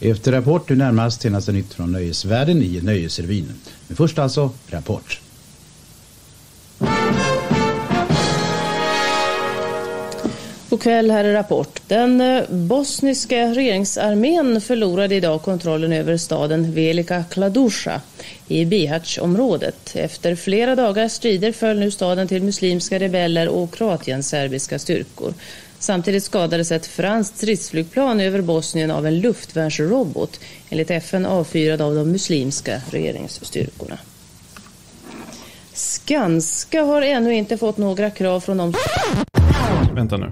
Efter Rapport nu närmast senaste nytt från nöjesvärlden i Nöjesrevyn. Men först alltså Rapport. God kväll, här är Rapport. Den eh, bosniska regeringsarmén förlorade idag kontrollen över staden Velika Kladusha i bihac området Efter flera dagars strider föll nu staden till muslimska rebeller och kroatien-serbiska styrkor. Samtidigt skadades ett franskt stridsflygplan över Bosnien av en luftvärnsrobot, enligt FN avfyrad av de muslimska regeringsstyrkorna. Skanska har ännu inte fått några krav från de... Vänta nu.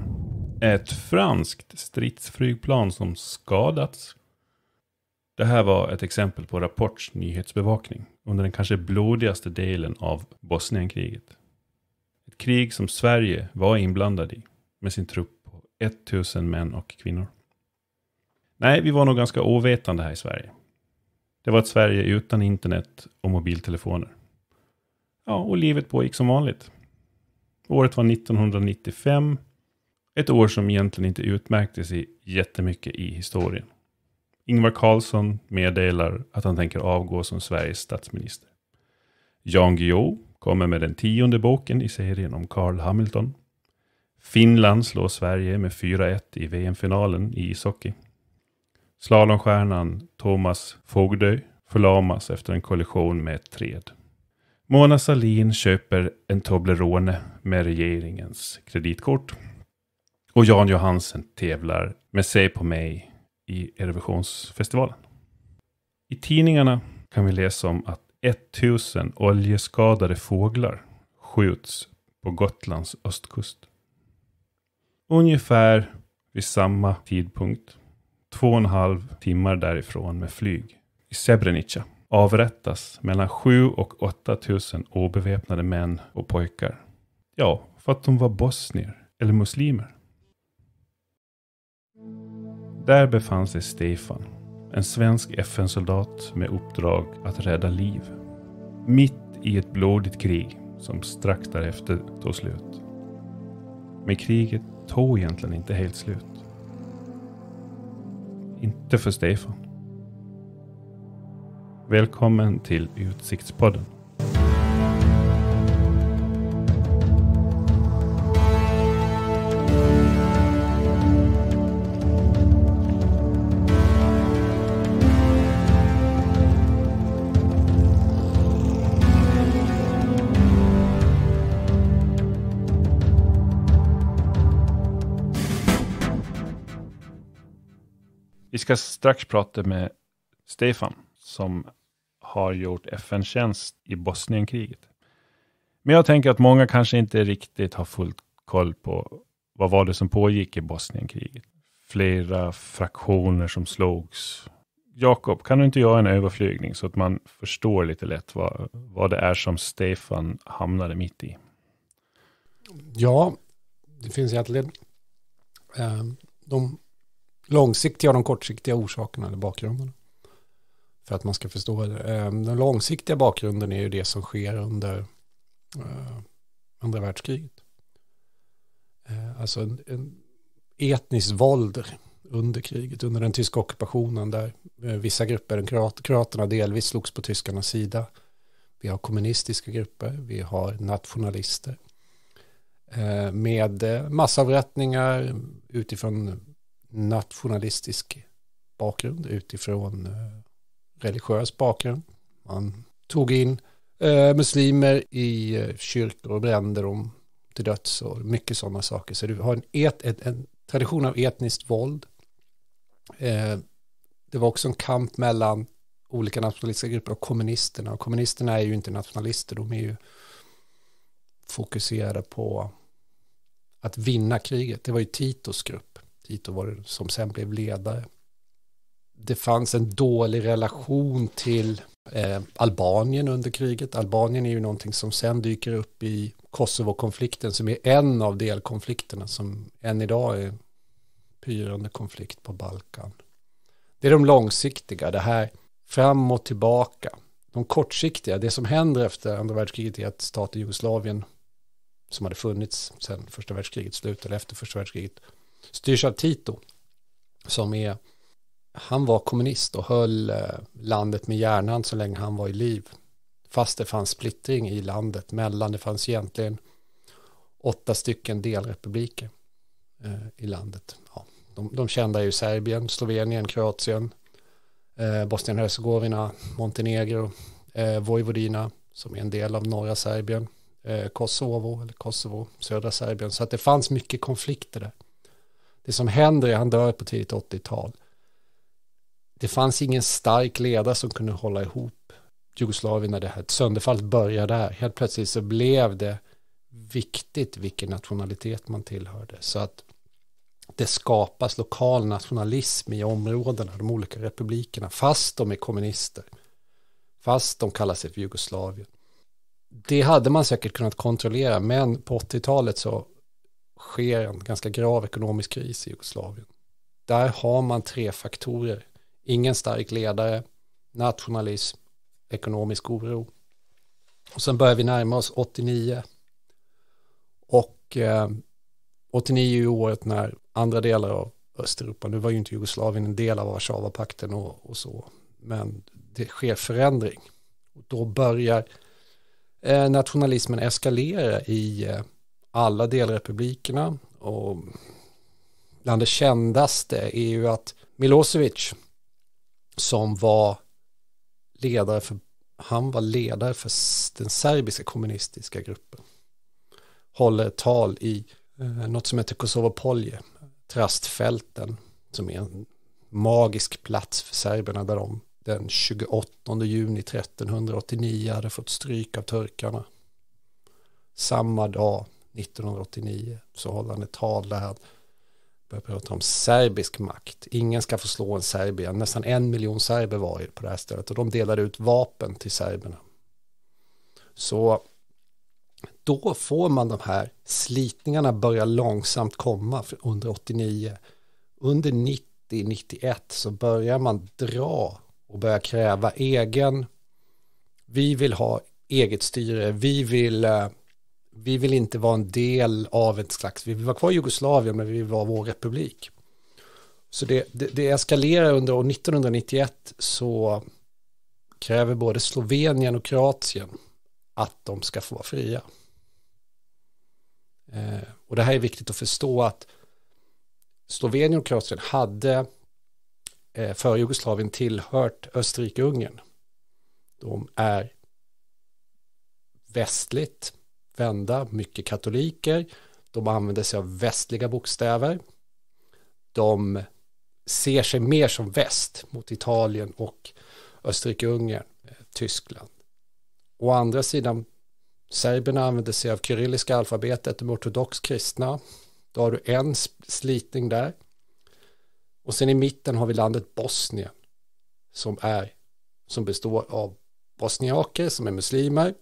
Ett franskt stridsflygplan som skadats? Det här var ett exempel på Rapports nyhetsbevakning under den kanske blodigaste delen av Bosnienkriget. Ett krig som Sverige var inblandad i med sin trupp 1000 män och kvinnor. Nej, vi var nog ganska ovetande här i Sverige. Det var ett Sverige utan internet och mobiltelefoner. Ja, och livet pågick som vanligt. Året var 1995. Ett år som egentligen inte utmärkte sig jättemycket i historien. Ingvar Carlsson meddelar att han tänker avgå som Sveriges statsminister. Jan Guillou kommer med den tionde boken i serien om Carl Hamilton. Finland slår Sverige med 4-1 i VM-finalen i ishockey. Slalomstjärnan Thomas Fogdö förlamas efter en kollision med ett träd. Mona Salin köper en Toblerone med regeringens kreditkort. Och Jan Johansen tävlar med Se på mig i Eurovisionsfestivalen. I tidningarna kan vi läsa om att 1000 oljeskadade fåglar skjuts på Gotlands östkust ungefär vid samma tidpunkt, två och en halv timmar därifrån med flyg, i Srebrenica, avrättas mellan 7 och 8 tusen obeväpnade män och pojkar. Ja, för att de var bosnier eller muslimer. Där befann sig Stefan, en svensk FN-soldat med uppdrag att rädda liv. Mitt i ett blodigt krig som strax därefter tog slut. Med kriget tog egentligen inte helt slut. Inte för Stefan. Välkommen till Utsiktspodden. ska strax prata med Stefan som har gjort FN-tjänst i Bosnienkriget. Men jag tänker att många kanske inte riktigt har fullt koll på vad var det som pågick i Bosnienkriget. Flera fraktioner som slogs. Jakob, kan du inte göra en överflygning så att man förstår lite lätt vad, vad det är som Stefan hamnade mitt i? Ja, det finns egentligen eh, de långsiktiga och de kortsiktiga orsakerna eller bakgrunden. För att man ska förstå det. Ehm, den långsiktiga bakgrunden är ju det som sker under eh, andra världskriget. Eh, alltså en, en etniskt våld under kriget, under den tyska ockupationen där eh, vissa grupper, kroaterna delvis slogs på tyskarnas sida. Vi har kommunistiska grupper, vi har nationalister med massavrättningar utifrån nationalistisk bakgrund utifrån eh, religiös bakgrund. Man tog in eh, muslimer i eh, kyrkor och brände dem till döds och mycket sådana saker. Så du har en, et, en, en tradition av etniskt våld. det var också en kamp mellan olika nationalistiska grupper och kommunisterna. Och kommunisterna är ju inte nationalister, de är ju fokuserade på att vinna kriget. Det var ju Titos grupp Tito var det som sen blev ledare. Det fanns en dålig relation till eh, Albanien under kriget. Albanien är ju någonting som sen dyker upp i Kosovo-konflikten som är en av delkonflikterna som än idag är pyrande konflikt på Balkan. Det är de långsiktiga, det här fram och tillbaka. De kortsiktiga, det som händer efter andra världskriget är att staten Jugoslavien som hade funnits sedan första världskriget slut eller efter första världskriget styrs av Tito som är han var kommunist och höll eh, landet med hjärnan så länge han var i liv fast det fanns splittring i landet mellan det fanns egentligen åtta stycken delrepubliker eh, i landet. Ja, de, de kända är ju Serbien, Slovenien, Kroatien, eh, Bosnien-Hercegovina, Montenegro, eh, Vojvodina som är en del av norra Serbien, eh, Kosovo eller Kosovo, södra Serbien. Så att det fanns mycket konflikter där. Det som händer är att han dör på tidigt 80-tal. Det fanns ingen stark ledare som kunde hålla ihop Jugoslavien när det här sönderfallet började där. Helt plötsligt så blev det viktigt vilken nationalitet man tillhörde. Så att det skapas lokal nationalism i områdena, de olika republikerna, fast de är kommunister, fast de kallar sig för Jugoslavien. Det hade man säkert kunnat kontrollera, men på 80-talet så sker en ganska grav ekonomisk kris i Jugoslavien. Där har man tre faktorer. Ingen stark ledare, nationalism, ekonomisk oro. Och sen börjar vi närma oss 89. Och eh, 89 är året när andra delar av Östeuropa, nu var ju inte Jugoslavien en del av Warszawapakten och, och så, men det sker förändring. Och då börjar eh, nationalismen eskalera i eh, alla delrepublikerna. Och bland det kändaste är ju att Milosevic som var ledare för, han var ledare för den serbiska kommunistiska gruppen, håller tal i eh, något som heter Kosovopolje, Trastfälten, som är en magisk plats för serberna där de den 28 juni 1389 hade fått stryk av turkarna. Samma dag 1989 så håller han ett tal där han börjar prata om serbisk makt. Ingen ska få slå en Serbien. Nästan en miljon serber var på det här stället och de delade ut vapen till serberna. Så då får man de här slitningarna börja långsamt komma under 89. Under 90, 91 så börjar man dra och börja kräva egen. Vi vill ha eget styre, vi vill eh, vi vill inte vara en del av ett slags, vi vill vara kvar i Jugoslavien men vi vill vara vår republik. Så det, det, det eskalerar under år 1991 så kräver både Slovenien och Kroatien att de ska få vara fria. Eh, och det här är viktigt att förstå att Slovenien och Kroatien hade eh, före Jugoslavien tillhört Österrike-Ungern. De är västligt vända, mycket katoliker, de använder sig av västliga bokstäver, de ser sig mer som väst mot Italien och Österrike-Ungern, eh, Tyskland. Å andra sidan, serberna använder sig av kyrilliska alfabetet, de ortodox kristna. Då har du en slitning där. Och sen i mitten har vi landet Bosnien som är som består av bosniaker som är muslimer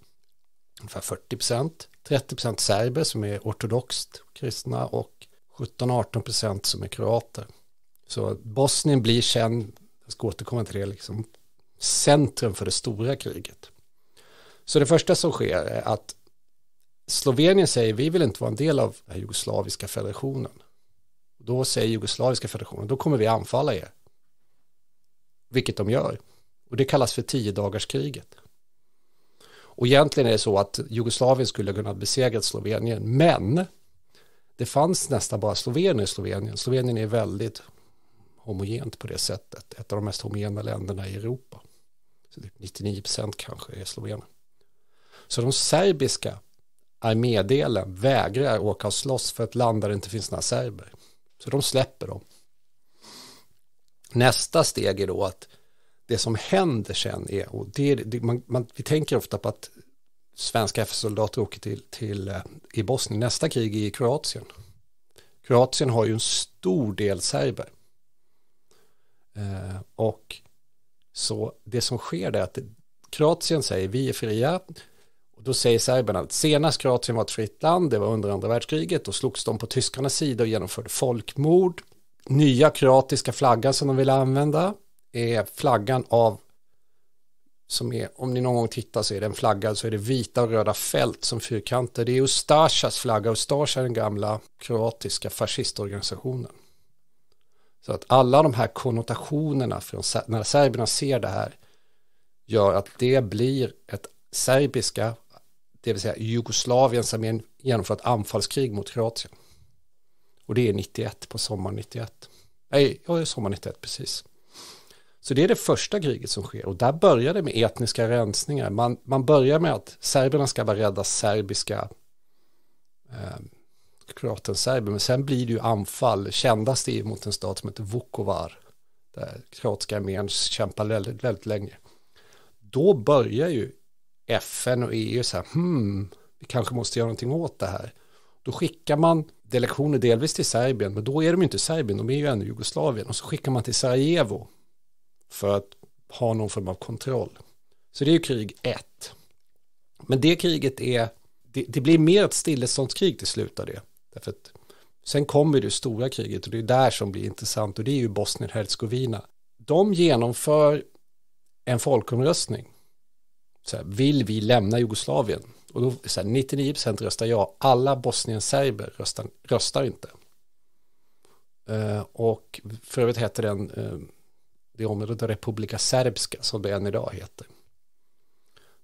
ungefär 40 procent, 30 procent serber som är ortodoxt kristna och 17-18 procent som är kroater. Så Bosnien blir sen, jag ska återkomma till det, liksom centrum för det stora kriget. Så det första som sker är att Slovenien säger vi vill inte vara en del av den jugoslaviska federationen. Då säger jugoslaviska federationen, då kommer vi anfalla er. Vilket de gör. Och det kallas för tiodagarskriget. Och egentligen är det så att Jugoslavien skulle kunna besegrat Slovenien, men det fanns nästan bara Slovenien i Slovenien. Slovenien är väldigt homogent på det sättet, ett av de mest homogena länderna i Europa. 99 typ procent kanske är Slovenien. Så de serbiska armédelen vägrar åka och slåss för ett land där det inte finns några serber. Så de släpper dem. Nästa steg är då att det som händer sen är, och det, det man, man, vi tänker ofta på att svenska FS-soldater åker till, till, eh, i Bosnien, nästa krig är i Kroatien. Kroatien har ju en stor del serber. Eh, och så det som sker är att Kroatien säger vi är fria. Och då säger serberna att senast Kroatien var ett fritt land, det var under andra världskriget, då slogs de på tyskarnas sida och genomförde folkmord. Nya kroatiska flaggan som de ville använda är flaggan av som är, om ni någon gång tittar så är den flaggad så är det vita och röda fält som fyrkanter. Det är Ustasjas flagga, Ustasja är den gamla kroatiska fascistorganisationen. Så att alla de här konnotationerna från, när serberna ser det här gör att det blir ett serbiska, det vill säga Jugoslavien som genomför ett anfallskrig mot Kroatien. Och det är 91 på sommaren 91. Nej, jag är sommaren 91 precis. Så det är det första kriget som sker och där börjar det med etniska rensningar. Man, man börjar med att serberna ska bara rädda serbiska eh, kroaten serber, men sen blir det ju anfall. Kändast är mot en stat som heter Vukovar, där kroatiska armén kämpar väldigt, väldigt länge. Då börjar ju FN och EU så här, hmm, vi kanske måste göra någonting åt det här. Då skickar man delegationer delvis till Serbien, men då är de inte Serbien, de är ju ännu Jugoslavien, och så skickar man till Sarajevo för att ha någon form av kontroll. Så det är ju krig ett. Men det kriget är, det, det blir mer ett stilleståndskrig till slut av det. Därför att sen kommer det stora kriget och det är där som blir intressant och det är ju Bosnien-Hercegovina. De genomför en folkomröstning. Så här, vill vi lämna Jugoslavien? Och då, så här, 99% röstar ja, alla bosnien-serber röstar, röstar inte. Uh, och för övrigt heter den uh, det område Republika Serbska som det än idag heter.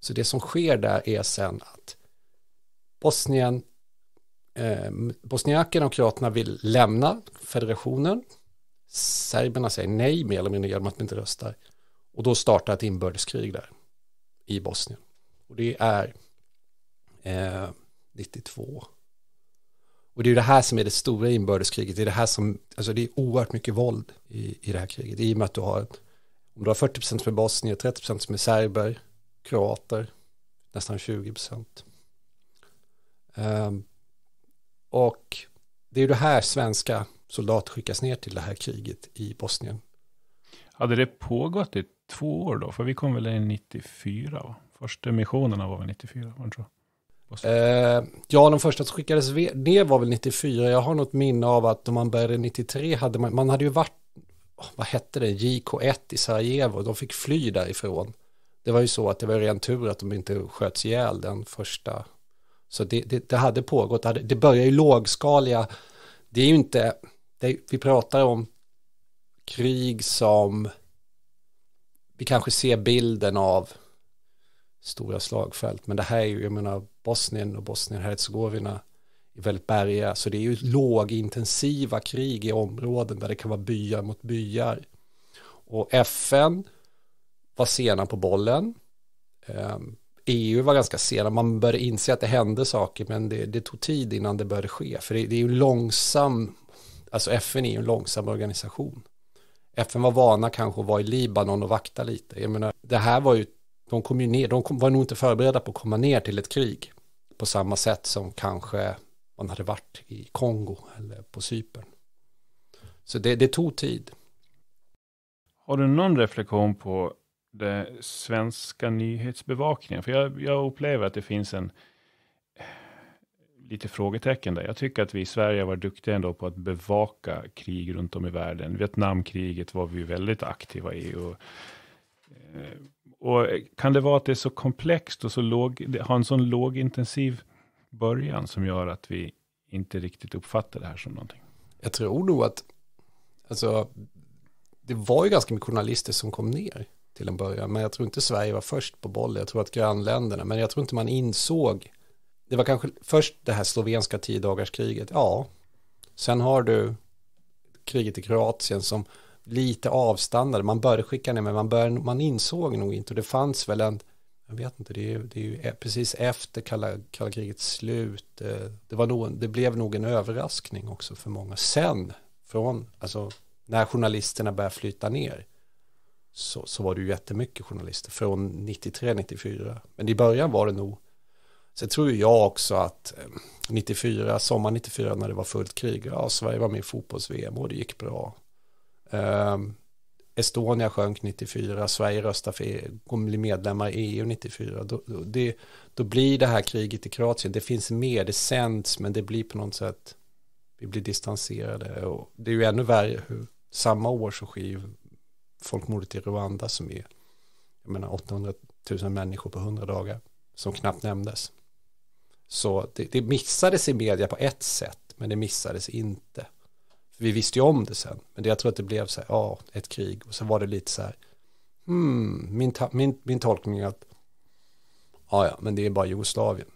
Så det som sker där är sen att Bosnien, eh, bosniakerna och kroaterna vill lämna federationen. Serberna säger nej mer eller mindre genom att de inte röstar. Och då startar ett inbördeskrig där i Bosnien. Och det är eh, 92 och det är det här som är det stora inbördeskriget. Det är det här som, alltså det är oerhört mycket våld i, i det här kriget. I och med att du har, om du har 40 procent som är bosnier, 30 procent som är serber, kroater, nästan 20 procent. Um, och det är det här svenska soldater skickas ner till det här kriget i Bosnien. Hade det pågått i två år då? För vi kom väl in 94? Va? Första missionerna var väl 94? Var det så? Eh, ja, de första som skickades ner var väl 94. Jag har något minne av att när man började 93 hade man, man hade ju varit, vad hette det, JK1 i Sarajevo. De fick fly därifrån. Det var ju så att det var ren tur att de inte sköts ihjäl den första. Så det, det, det hade pågått, det, hade, börjar ju lågskaliga, det är ju inte, är, vi pratar om krig som vi kanske ser bilden av stora slagfält. Men det här är ju, jag menar, Bosnien och Bosnien-Hercegovina är väldigt bergiga, så det är ju lågintensiva krig i områden där det kan vara byar mot byar. Och FN var sena på bollen. EU ehm, e var ganska sena, man började inse att det hände saker, men det, det tog tid innan det började ske, för det, det är ju långsam, alltså FN är ju en långsam organisation. FN var vana kanske att vara i Libanon och vakta lite. Jag menar, det här var ju de, kom ju ner, de var nog inte förberedda på att komma ner till ett krig på samma sätt som kanske man hade varit i Kongo eller på Cypern. Så det, det tog tid. Har du någon reflektion på den svenska nyhetsbevakningen? För jag, jag upplever att det finns en lite frågetecken där. Jag tycker att vi i Sverige var duktiga ändå på att bevaka krig runt om i världen. Vietnamkriget var vi väldigt aktiva i och eh, och kan det vara att det är så komplext och så låg, har en sån lågintensiv början som gör att vi inte riktigt uppfattar det här som någonting? Jag tror nog att, alltså, det var ju ganska mycket journalister som kom ner till en början, men jag tror inte Sverige var först på bollen, jag tror att grannländerna, men jag tror inte man insåg, det var kanske först det här slovenska tiodagarskriget, ja, sen har du kriget i Kroatien som lite avstannade, man började skicka ner, men man, började, man insåg nog inte, och det fanns väl en, jag vet inte, det är ju, det är ju e, precis efter kalla, kalla krigets slut, eh, det, var nog, det blev nog en överraskning också för många. Sen, från, alltså när journalisterna började flyta ner, så, så var det ju jättemycket journalister från 93-94. Men i början var det nog, sen tror jag också att 94, eh, sommar 94 när det var fullt krig, ja, Sverige var med i fotbolls-VM och det gick bra. Ehm, Estonia sjönk 94, Sverige röstar för att e bli medlemmar i EU 94. Då, då, det, då blir det här kriget i Kroatien, det finns med, det sänds, men det blir på något sätt, vi blir distanserade. Och det är ju ännu värre hur samma år så sker ju folkmordet i Rwanda som är, jag menar 800 000 människor på 100 dagar, som knappt nämndes. Så det, det missades i media på ett sätt, men det missades inte vi visste ju om det sen, men det, jag tror att det blev så här, ja, ett krig. Och så var det lite så här, hmm, min, min, min tolkning är att, ja, ja, men det är bara Jugoslavien.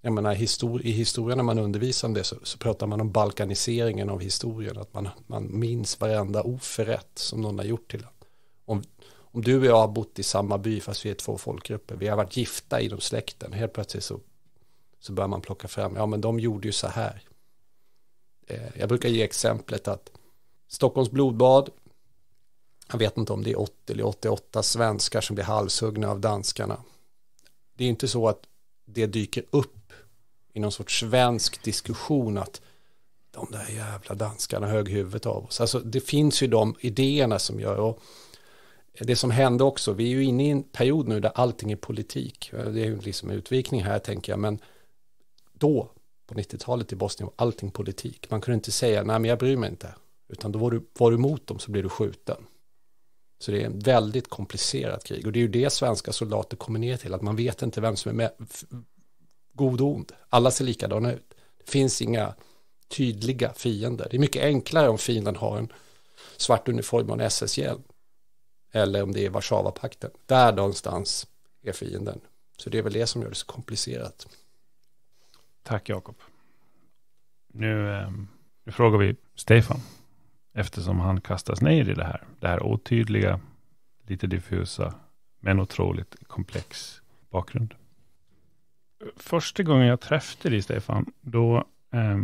Jag menar, histor i historien när man undervisar om det så, så, pratar man om balkaniseringen av historien, att man, man minns varenda oförrätt som någon har gjort till en. Om, om du och jag har bott i samma by fast vi är två folkgrupper, vi har varit gifta inom släkten, helt plötsligt så, så börjar man plocka fram, ja men de gjorde ju så här. Eh, jag brukar ge exemplet att Stockholms blodbad, jag vet inte om det är 80 eller 88 svenskar som blir halshuggna av danskarna. Det är inte så att det dyker upp i någon sorts svensk diskussion att de där jävla danskarna högg huvudet av oss. Alltså det finns ju de idéerna som gör och det som hände också, vi är ju inne i en period nu där allting är politik. Det är ju liksom utvikning här tänker jag, men då på 90-talet i Bosnien var allting politik. Man kunde inte säga nej men jag bryr mig inte. Utan då var du, var du emot dem så blir du skjuten. Så det är en väldigt komplicerat krig och det är ju det svenska soldater kommer ner till, att man vet inte vem som är med, god och ond. Alla ser likadana ut. Det finns inga tydliga fiender. Det är mycket enklare om fienden har en svart uniform och en SS-hjälm. Eller om det är Warszawapakten. Där någonstans är fienden. Så det är väl det som gör det så komplicerat. Tack Jakob. Nu, ehm, nu, frågar vi Stefan, eftersom han kastas ner i det här, det här otydliga, lite diffusa, men otroligt komplex bakgrund. Första gången jag träffade dig, Stefan, då, eh,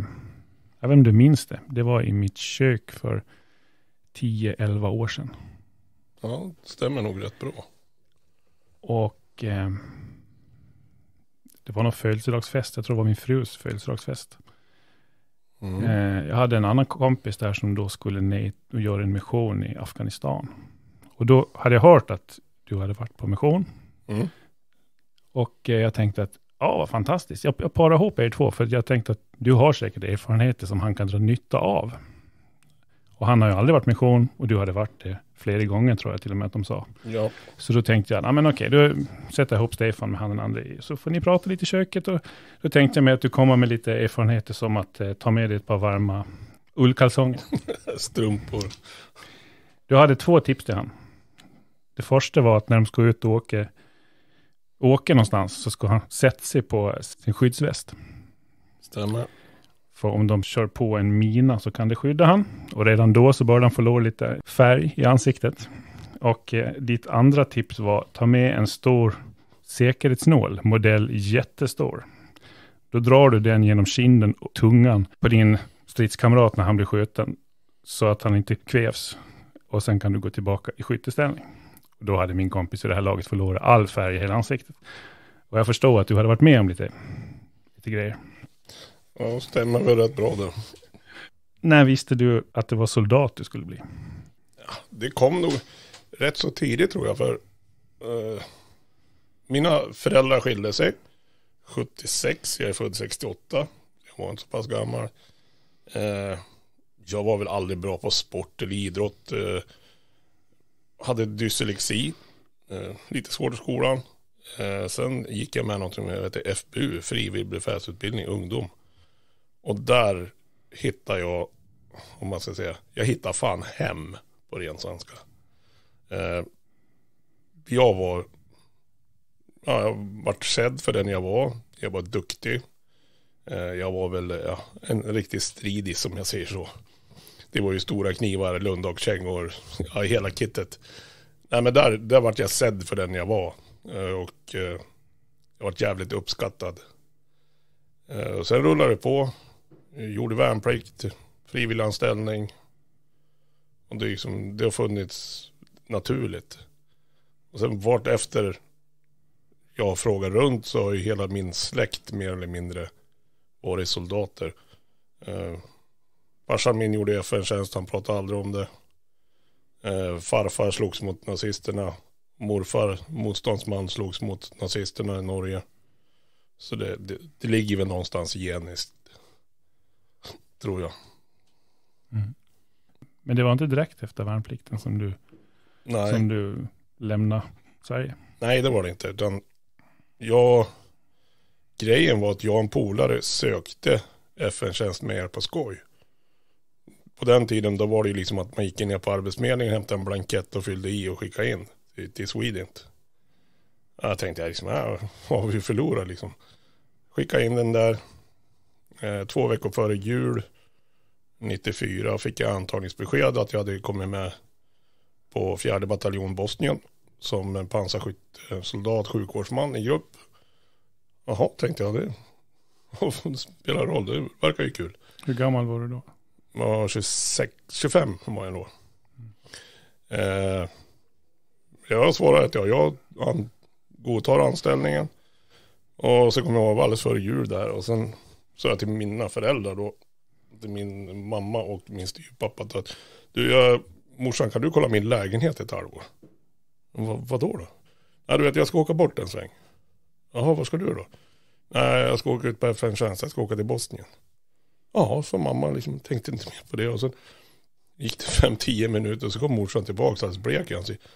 jag vet inte om du minns det, det var i mitt kök för 10-11 år sedan. Ja, det stämmer nog rätt bra. Och eh, det var någon födelsedagsfest, jag tror det var min frus födelsedagsfest. Mm. Eh, jag hade en annan kompis där som då skulle ner och göra en mission i Afghanistan. Och då hade jag hört att du hade varit på mission. Mm. Och eh, jag tänkte att, ja vad fantastiskt, jag, jag parar ihop er två, för jag tänkte att du har säkert erfarenheter som han kan dra nytta av. Och han har ju aldrig varit mission och du hade varit det flera gånger tror jag till och med att de sa. Ja. Så då tänkte jag, men okej, då sätter jag ihop Stefan med han den andra så får ni prata lite i köket. Och då tänkte jag mig att du kommer med lite erfarenheter som att eh, ta med dig ett par varma ullkalsonger. Strumpor. Du hade två tips till han. Det första var att när de ska ut och åka, åka någonstans så ska han sätta sig på sin skyddsväst. Stämmer. För om de kör på en mina så kan det skydda han. Och redan då så bör han förlora lite färg i ansiktet. Och eh, ditt andra tips var ta med en stor säkerhetsnål, modell jättestor. Då drar du den genom kinden och tungan på din stridskamrat när han blir skjuten. Så att han inte kvävs. Och sen kan du gå tillbaka i skytteställning. Då hade min kompis i det här laget förlorat all färg i hela ansiktet. Och jag förstår att du hade varit med om lite, lite grejer. Ja, stämmer väl rätt bra det. När visste du att det var soldat du skulle bli? Ja, det kom nog rätt så tidigt tror jag. För eh, mina föräldrar skilde sig 76. Jag är född 68. Jag var inte så pass gammal. Eh, jag var väl aldrig bra på sport eller idrott. Eh, hade dyslexi. Eh, lite svårt i skolan. Eh, sen gick jag med någonting som heter FBU, frivillig befälsutbildning, ungdom. Och där hittar jag, om man ska säga, jag hittar fan hem på ren svenska. Eh, jag var, ja, jag vart sedd för den jag var. Jag var duktig. Eh, jag var väl ja, en riktig stridis, som jag säger så. Det var ju stora knivar, lundagkängor, ja, hela kittet. Nej men där, där vart jag sedd för den jag var. Eh, och eh, jag vart jävligt uppskattad. Eh, och sen rullade det på. Eh, gjorde värnplikt, frivilliganställning. Och det, liksom, det har funnits naturligt. Och sen vart efter jag frågar runt så har ju hela min släkt mer eller mindre varit soldater. Eh, farsan min gjorde FN-tjänst, han pratade aldrig om det. Eh, farfar slogs mot nazisterna. Morfar, motståndsman, slogs mot nazisterna i Norge. Så det, det, det ligger väl någonstans geniskt Tror jag. Mm. Men det var inte direkt efter värnplikten som du, Nej. Som du lämnade Sverige? Nej, det var det inte. Den, jag, grejen var att jag och en polare sökte FN-tjänst med hjälp av skoj. På den tiden då var det ju liksom att man gick ner på Arbetsförmedlingen, hämtade en blankett och fyllde i och skickade in till, till Swedint. Jag tänkte jag liksom, äh, vad har vi förlorat liksom? Skicka in den där, Eh, två veckor före jul 94 fick jag antagningsbesked att jag hade kommit med på fjärde bataljon Bosnien som en pansarskyttesoldat, sjukvårdsman i grupp. Jaha, tänkte jag det. det spelar roll, det verkar ju kul. Hur gammal var du då? Ja, 26, 25 var jag då. Mm. Eh, jag svarade att jag, jag godtar anställningen. Och så kom jag ihåg alldeles före jul där och sen sa jag till mina föräldrar då, till min mamma och min styvpappa, att du, jag, morsan kan du kolla min lägenhet ett halvår? Vad, vadå då? Nej, du vet jag ska åka bort en sväng. Jaha, vad ska du då? Nej, jag ska åka ut på FN-tjänst, jag ska åka till Bosnien. Ja, så mamma liksom tänkte inte mer på det. Och sen gick det fem tio minuter och så kom morsan tillbaka alldeles blek i ansiktet.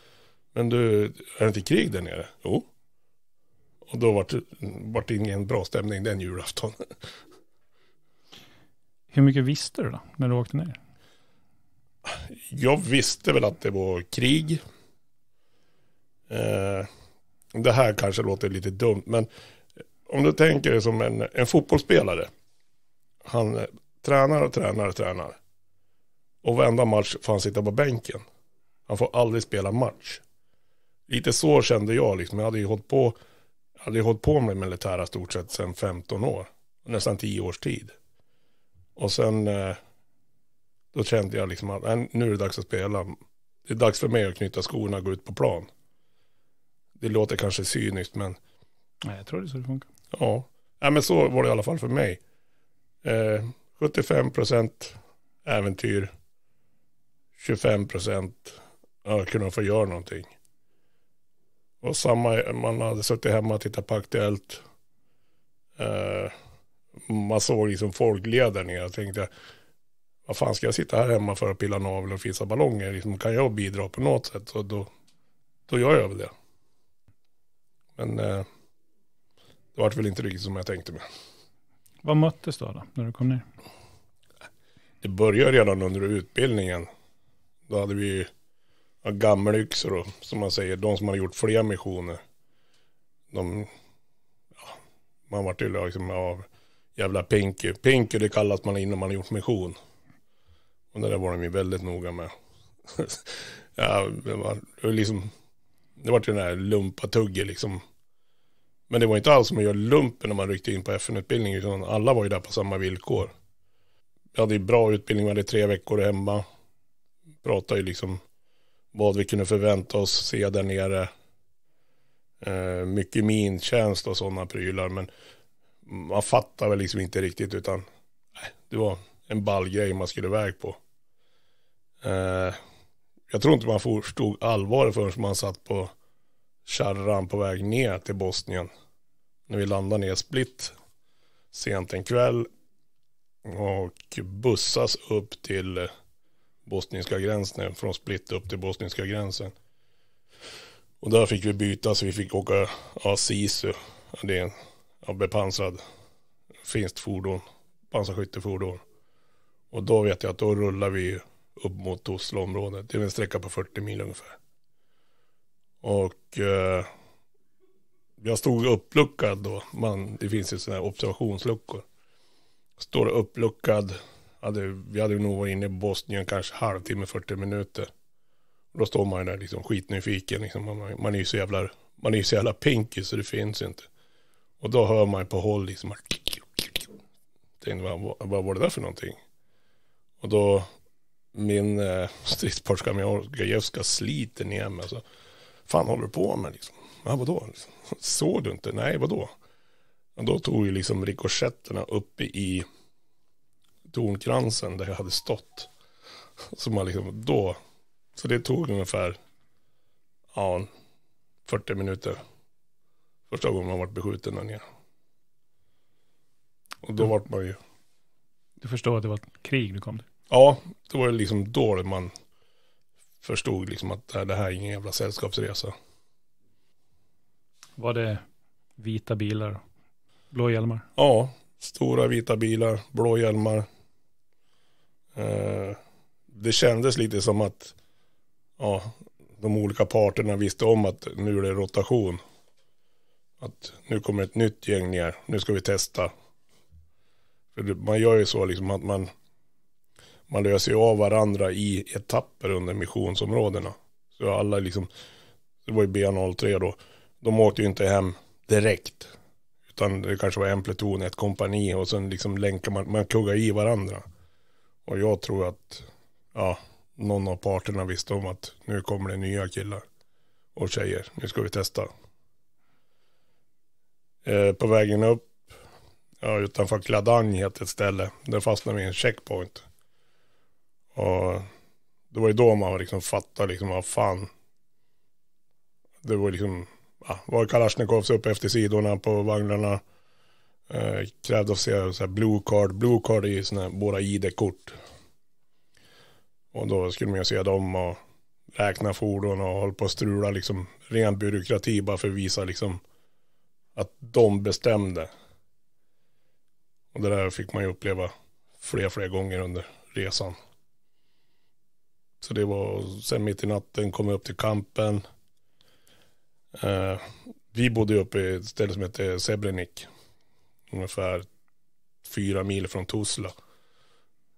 Men du, är det inte krig där nere? Jo. Och då vart, vart det ingen bra stämning den julafton. Hur mycket visste du då när du åkte ner? Jag visste väl att det var krig. Eh, det här kanske låter lite dumt, men om du tänker dig som en, en fotbollsspelare. Han eh, tränar och tränar och tränar. Och varenda match får han sitta på bänken. Han får aldrig spela match. Lite så kände jag, liksom. jag hade ju hållit på, hade ju hållit på med militära stort sett sedan 15 år. Nästan 10 års tid. Och sen eh, då kände jag liksom att äh, nu är det dags att spela. Det är dags för mig att knyta skorna och gå ut på plan. Det låter kanske cyniskt men. Nej, jag tror det är så det funkar. Ja, Nej, men så var det i alla fall för mig. Eh, 75 procent äventyr. 25 procent ja, kunna få göra någonting. Och samma, man hade suttit hemma och tittat på Aktuellt. Eh, man såg liksom folk led där nere. Jag tänkte, vad fan ska jag sitta här hemma för att pilla navel och fissa ballonger? Liksom, kan jag bidra på något sätt så då, då gör jag väl det. Men eh, det vart väl inte riktigt som jag tänkte mig. Vad möttes då, då när du kom ner? Det började redan under utbildningen. Då hade vi ja, gammelbyxor och som man säger, de som har gjort fler missioner. De, ja, man vart ju liksom av jävla Pinky. Pinky det kallas man innan man har gjort mission. Och det där var de ju väldigt noga med. ja, det var, liksom, det var ju den här lumpatugget liksom. Men det var inte alls som att göra lumpen när man ryckte in på FN-utbildning, utan alla var ju där på samma villkor. Vi hade ju bra utbildning, vi hade tre veckor hemma. Pratade ju liksom vad vi kunde förvänta oss se där nere. Eh, mycket mintjänst och sådana prylar, men man fattar väl liksom inte riktigt utan det var en ball grej man skulle iväg på. Eh, jag tror inte man förstod allvaret förrän man satt på kärran på väg ner till Bosnien. När vi landade ner Split sent en kväll och bussas upp till bosniska gränsen, från Split upp till bosniska gränsen. Och där fick vi byta så vi fick åka, ja Sisu, det är ja, bepansrad finskt fordon, pansarskyttefordon. Och då vet jag att då rullar vi upp mot Osloområdet. Det är en sträcka på 40 mil ungefär. Och eh, jag stod uppluckad då. Man, det finns ju sådana här observationsluckor. Står uppluckad. Hade, vi hade nog varit inne i Bosnien kanske halvtimme, 40 minuter. Då står man där liksom skitnyfiken. Liksom, man, man, är ju så jävla, man är ju så jävla pinky så det finns inte. Och då hör man på håll liksom. Tänkte, vad, vad var det där för någonting? Och då min eh, stridsportskamrat Gajewska sliter ner mig. Så, alltså, Fan håller du på med liksom? Ja, vadå? Liksom, såg du inte? Nej, vadå? Och då tog ju liksom rikoschetterna uppe i tornkransen där jag hade stått. Så man liksom då. Så det tog ungefär ja, 40 minuter Första gången man varit beskjuten där nere. Och då mm. vart man ju... Du förstår att det var krig du kom till? Ja, det var liksom då man förstod liksom att det här är ingen jävla sällskapsresa. Var det vita bilar? Blå hjälmar? Ja, stora vita bilar, blå hjälmar. Eh, det kändes lite som att ja, de olika parterna visste om att nu är det rotation att nu kommer ett nytt gäng ner, nu ska vi testa. För man gör ju så liksom att man, man löser av varandra i etapper under missionsområdena. Så alla liksom, det var ju B03 då, de åkte ju inte hem direkt. Utan det kanske var en pluton, ett kompani och sen liksom länkar man, man kuggar i varandra. Och jag tror att, ja, någon av parterna visste om att nu kommer det nya killar och tjejer, nu ska vi testa. Eh, på vägen upp, ja, utanför Kladang heter ett ställe, där fastnade vi i en checkpoint. Och det var ju då man liksom fattade liksom vad fan. Det var liksom, ja, var Kalashnikovs upp efter sidorna på vagnarna. Eh, krävde att se så här blue card, blue card är ju sådana våra ID-kort. Och då skulle man ju se dem och räkna fordon och hålla på och strula liksom ren byråkrati bara för att visa liksom att de bestämde. Och det där fick man ju uppleva fler, fler gånger under resan. Så det var, sen mitt i natten kom jag upp till kampen. Eh, vi bodde uppe i ett ställe som heter Sebrenik. Ungefär fyra mil från Tuzla.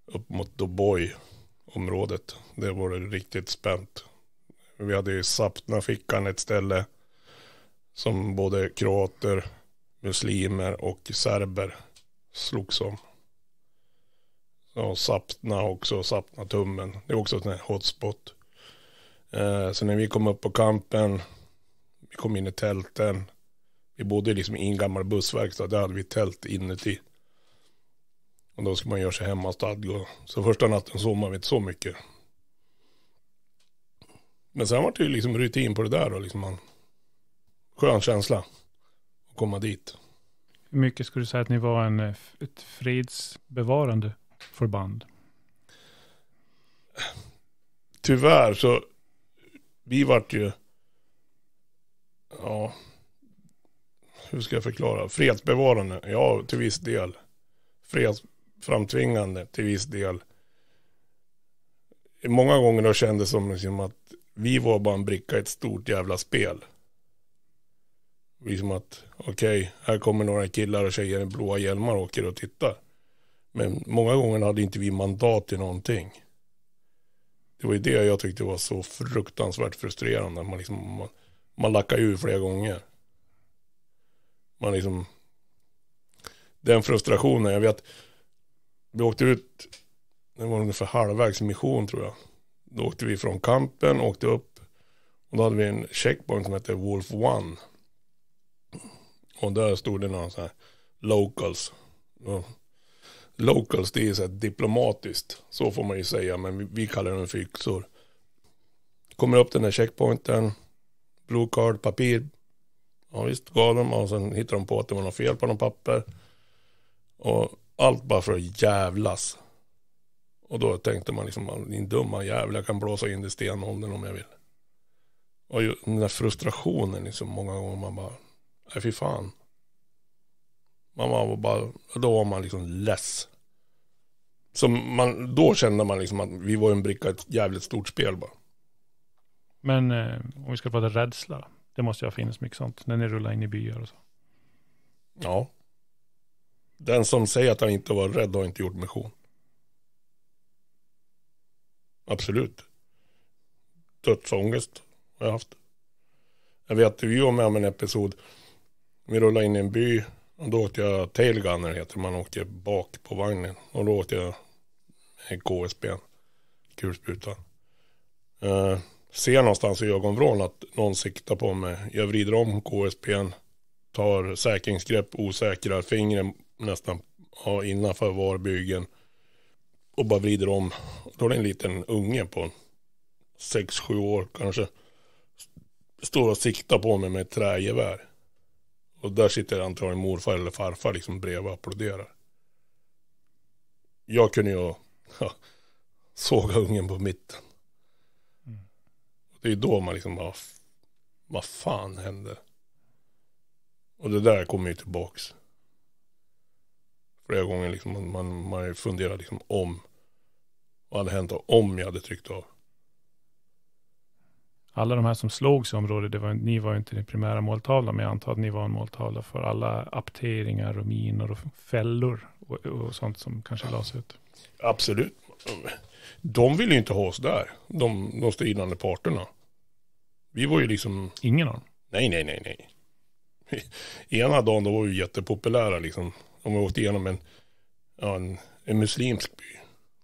Upp mot Doboj området. Det var riktigt spänt. Vi hade ju Sapna-fickan ett ställe som både kroater, muslimer och serber slogs om. Och Sapna också, Sapna tummen. Det är också en hotspot. Eh, så när vi kom upp på kampen, vi kom in i tälten. Vi bodde liksom i en gammal bussverkstad, där hade vi tält inuti. Och då skulle man göra sig hemmastadd. Så första natten sov man inte så mycket. Men sen var det ju liksom rutin på det där och liksom man skön känsla att komma dit. Hur mycket skulle du säga att ni var en, eh, ett fredsbevarande förband? Tyvärr så, vi vart ju, ja, hur ska jag förklara? Fredsbevarande, ja till viss del. Fredsframtvingande till viss del. Många gånger då kändes det som liksom att vi var bara en bricka i ett stort jävla spel. Liksom att okej, okay, här kommer några killar och tjejer i blåa hjälmar och åker och tittar. Men många gånger hade inte vi mandat till någonting. Det var ju det jag tyckte var så fruktansvärt frustrerande. Man, liksom, man, man lackar ur flera gånger. Man liksom... Den frustrationen, jag vet. Vi åkte ut, det var ungefär halvvägs mission tror jag. Då åkte vi från kampen, åkte upp. Och då hade vi en checkpoint som hette Wolf One. Och där stod det någon så här locals. locals det är så här diplomatiskt. Så får man ju säga. Men vi, kallar dem för yxor. Kommer upp den här checkpointen. Blue card, papir. Ja visst gav de och sen hittade de på att det var något fel på något papper. Och allt bara för att jävlas. Och då tänkte man liksom, din dumma jävel, jag kan blåsa in det i stenåldern om jag vill. Och den där frustrationen liksom många gånger man bara, Nej, fy fan. Man var bara, då var man liksom less. Så man, då kände man liksom att vi var en bricka i ett jävligt stort spel bara. Men eh, om vi ska prata rädsla, det måste ju ha funnits mycket sånt när ni rullar in i byar och så. Ja. Den som säger att han inte var rädd har inte gjort mission. Absolut. Dödsångest har jag haft. Jag vet, vi var med om en episod vi rullade in i en by och då åt jag tailgunner heter man åker bak på vagnen och då åt jag KSB kulsprutan. Eh, ser någonstans i ögonvrån att någon siktar på mig. Jag vrider om KSPn, tar säkringsgrepp, osäkrar fingret nästan ja, innanför varbygeln och bara vrider om. Då är det en liten unge på 6-7 år kanske. Står och siktar på mig med ett trägevär. Och där sitter antagligen morfar eller farfar liksom bredvid och applåderar. Jag kunde ju ja, såga ungen på mitten. Mm. Det är då man liksom bara, vad fan hände? Och det där kommer ju tillbaks. Flera gånger liksom, man, man, man funderar liksom om, vad hade hänt om jag hade tryckt av? alla de här som slogs i området, det var, ni var inte den primära måltavlan, men jag antar att ni var en måltavla för alla apteringar och minor och fällor och, och sånt som kanske lades ut. Absolut. De ville ju inte ha oss där, de, de stridande parterna. Vi var ju liksom... Ingen av dem? Nej, nej, nej, nej. Ena dagen då var vi jättepopulära liksom. Om vi åkte igenom en, en, en muslimsk by,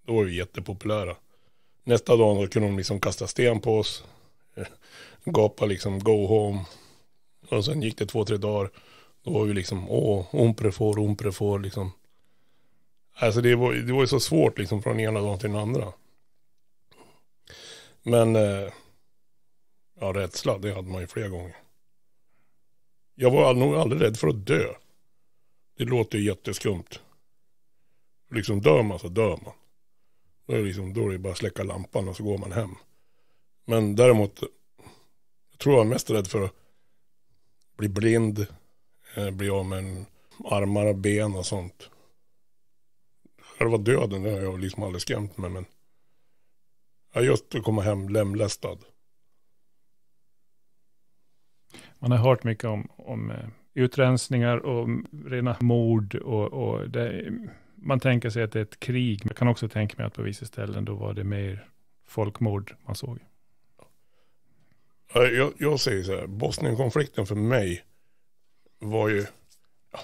då var vi jättepopulära. Nästa dag då kunde de liksom kasta sten på oss gapade liksom go home. Och sen gick det två, tre dagar. Då var vi liksom, åh, omprefor, omprefor liksom. Alltså det var, det var ju så svårt liksom från ena dagen till den andra. Men, eh, ja rädsla, det hade man ju flera gånger. Jag var nog aldrig rädd för att dö. Det låter ju jätteskumt. Liksom dör man så dör man. Då är, liksom, då är det bara att släcka lampan och så går man hem. Men däremot, jag tror jag är mest rädd för att bli blind, eh, bli av med armar och ben och sånt. Själva döden, det har jag liksom aldrig skrämt mig, men just att komma hem lemlästad. Man har hört mycket om, om eh, utrensningar och rena mord och, och det, man tänker sig att det är ett krig. Jag kan också tänka mig att på vissa ställen då var det mer folkmord man såg. Jag, jag säger så här, Bosnienkonflikten för mig var ju ja,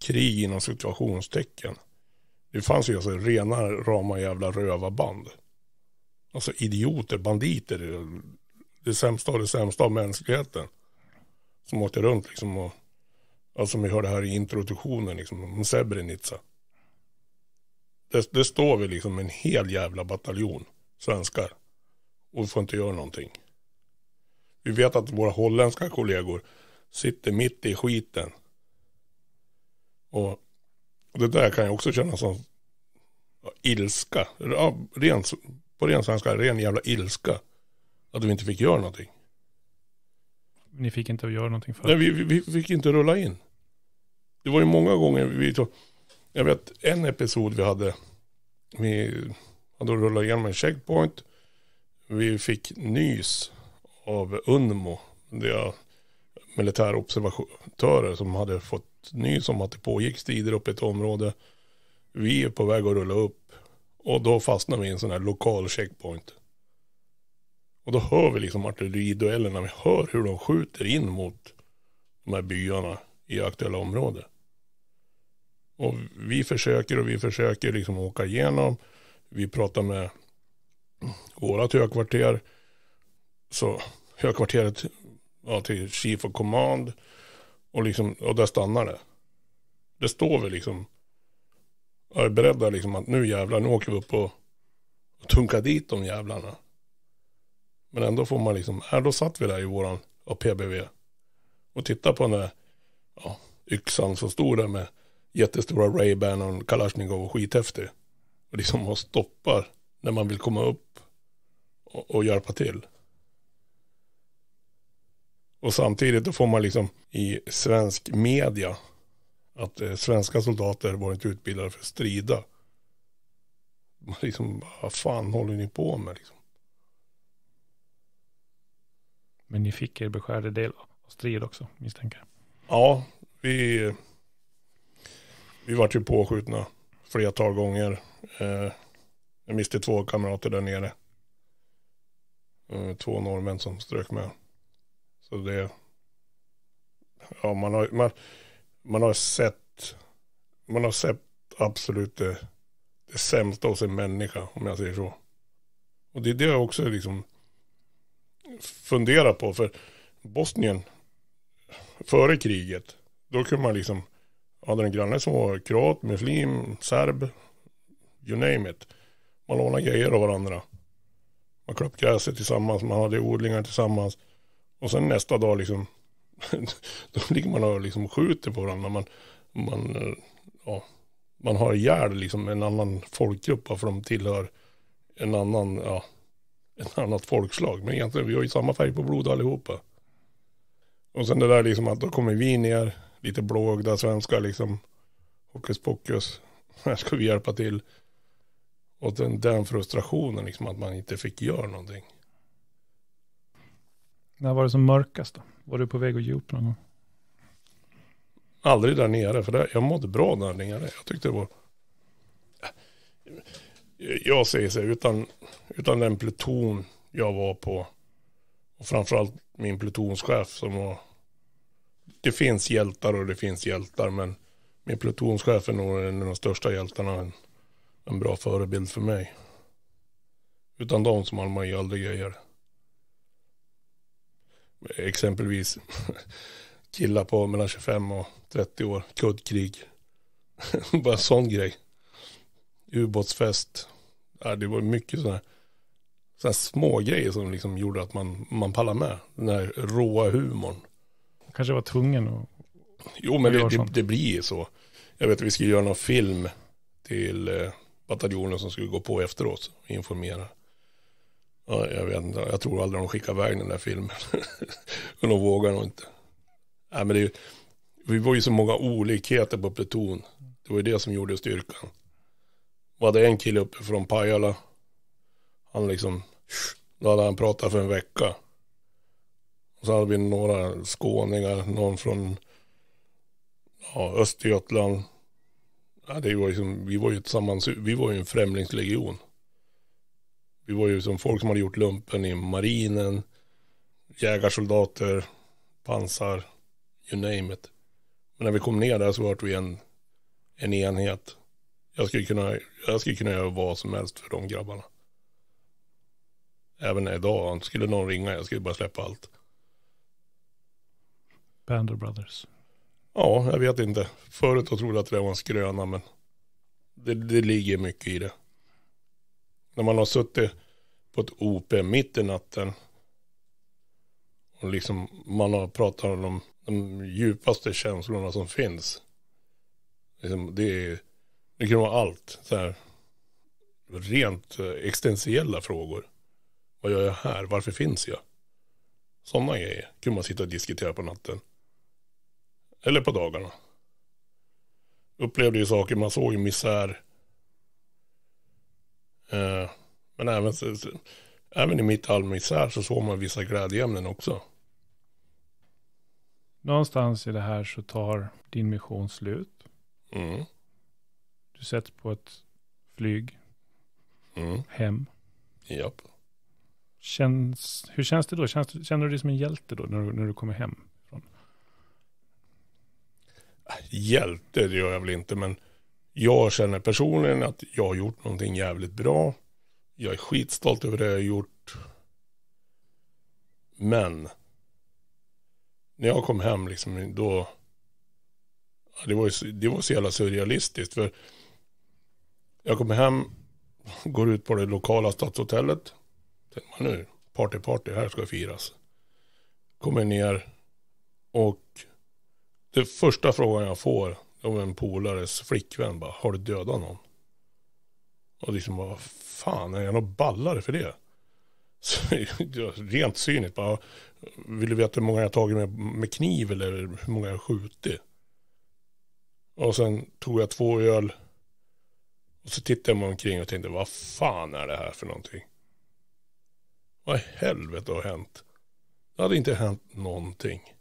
krig inom situationstecken. Det fanns ju alltså rena rama jävla rövarband. Alltså idioter, banditer, det, sämsta av det sämsta av mänskligheten. Som åkte runt liksom och, alltså som vi hörde här i introduktionen liksom, om Srebrenica. Det, det står vi liksom en hel jävla bataljon svenskar och vi får inte göra någonting. Vi vet att våra holländska kollegor sitter mitt i skiten. Och det där kan jag också känna som ilska. Ren, på ren svenska, ren jävla ilska. Att vi inte fick göra någonting. Ni fick inte göra någonting för? Nej, vi, vi, vi fick inte rulla in. Det var ju många gånger vi tog, Jag vet en episod vi hade. Vi hade rullat igenom en checkpoint. Vi fick nys av Unmo. Det är militärobservatörer som hade fått nys om att det pågick strider uppe i ett område. Vi är på väg att rulla upp och då fastnar vi i en sån här lokal checkpoint. Och då hör vi liksom artilleriduellerna, vi hör hur de skjuter in mot de här byarna i aktuella område. Och vi försöker och vi försöker liksom åka igenom. Vi pratar med vårat högkvarter så högkvarteret ja, till Chief of Command och, liksom, och där stannar det. Det står vi liksom, är beredda liksom att nu jävlar, nu åker vi upp och, tunkar dit de jävlarna. Men ändå får man liksom, här då satt vi där i våran PBV och tittade på den där ja, yxan som stod där med jättestora Ray-Ban och en Kalashnikov och skithäftig. Och liksom vad stoppar när man vill komma upp och, och hjälpa till. Och samtidigt då får man liksom i svensk media att eh, svenska soldater var inte utbildade för att strida. Man liksom, vad fan håller ni på med liksom? Men ni fick er beskärda del av strid också, misstänker jag. Ja, vi, vi vart ju påskjutna flertal gånger. Eh, jag miste två kamrater där nere. Eh, två norrmän som strök med. Så det... Ja, man har, man, man har sett... Man har sett absolut det, det sämsta hos en människa, om jag säger så. Och det är det jag också liksom funderar på. För Bosnien, före kriget, då kunde man liksom... Hade en granne som var kroat, muslim, serb, you name it. Man lånade grejer av varandra. Man klöppte gräset tillsammans, man hade odlingar tillsammans. Och sen nästa dag liksom, då ligger man och liksom skjuter på varandra. Man, man, ja, man har ihjäl liksom en annan folkgrupp för de tillhör en annan, ja, ett annat folkslag. Men egentligen, vi har ju samma färg på blod allihopa. Och sen det där liksom att då kommer vi ner, lite blåögda svenskar liksom. Hokus pokus, här ska vi hjälpa till. Och den, den frustrationen liksom att man inte fick göra någonting. När var det som mörkast då? Var du på väg att ge upp någon gång? Aldrig där nere, för där, jag mådde bra där nere. Jag tyckte det var... Jag säger så här, utan, utan den pluton jag var på, och framförallt min plutonschef som var... Det finns hjältar och det finns hjältar, men min plutonschef är nog en av de största hjältarna. En, en bra förebild för mig. Utan dem som hade man ju aldrig grejer exempelvis killar på mellan 25 och 30 år, kuddkrig. Bara sån grej. Ubåtsfest. Ja, det var mycket sådana här, små grejer som liksom gjorde att man, man pallade med. Den här råa humorn. Kanske var tvungen att... Jo, men det, det, det blir så. Jag vet att vi skulle göra någon film till eh, bataljonen som skulle gå på efter oss och informera. Ja, jag vet inte, jag tror aldrig de skickar iväg den där filmen. Men de vågar nog inte. Nej, men det, är, vi var ju så många olikheter på pluton. Det var ju det som gjorde styrkan. Vi hade en kille uppe från Pajala. Han liksom, då hade han pratat för en vecka. Och så hade vi några skåningar, någon från ja, Östergötland. Ja, det var liksom, vi var ju tillsammans, vi var ju en främlingslegion vi var ju som folk som hade gjort lumpen i marinen, jägarsoldater, pansar, you name it. Men när vi kom ner där så var vi en, en enhet. Jag skulle, kunna, jag skulle kunna göra vad som helst för de grabbarna. Även idag, skulle någon ringa, jag skulle bara släppa allt. Band Brothers. Ja, jag vet inte. Förut jag trodde jag att det var en skröna, men det, det ligger mycket i det. När man har suttit på ett OP mitt i natten. Och liksom man har pratat om de, de djupaste känslorna som finns. Liksom det, det kan vara allt. Så här, rent eh, existentiella frågor. Vad gör jag här? Varför finns jag? Sådana grejer kunde man sitta och diskutera på natten. Eller på dagarna. Upplevde ju saker, man såg ju misär. Eh, men även, även i mitt all så såg man vissa glädjeämnen också. Någonstans i det här så tar din mission slut. Mm. Du sätts på ett flyg mm. hem. Japp. Känns, hur känns det då? Känns, känner du dig som en hjälte då när du, när du kommer hem? Hjälte, det gör jag väl inte, men jag känner personligen att jag har gjort någonting jävligt bra. Jag är skitstolt över det jag har gjort. Men när jag kom hem liksom då det var, ju, det var så jävla surrealistiskt för jag kommer hem går ut på det lokala stadshotellet tänkte man nu party party här ska firas kommer ner och det första frågan jag får av en polares flickvän bara, har du dödat någon? Och liksom vad fan är jag någon ballare för det? Så, rent cyniskt bara, vill du veta hur många jag tagit med, med kniv eller hur många jag skjutit? Och sen tog jag två öl och så tittade jag mig omkring och tänkte vad fan är det här för någonting? Vad i helvete har hänt? Det hade inte hänt någonting.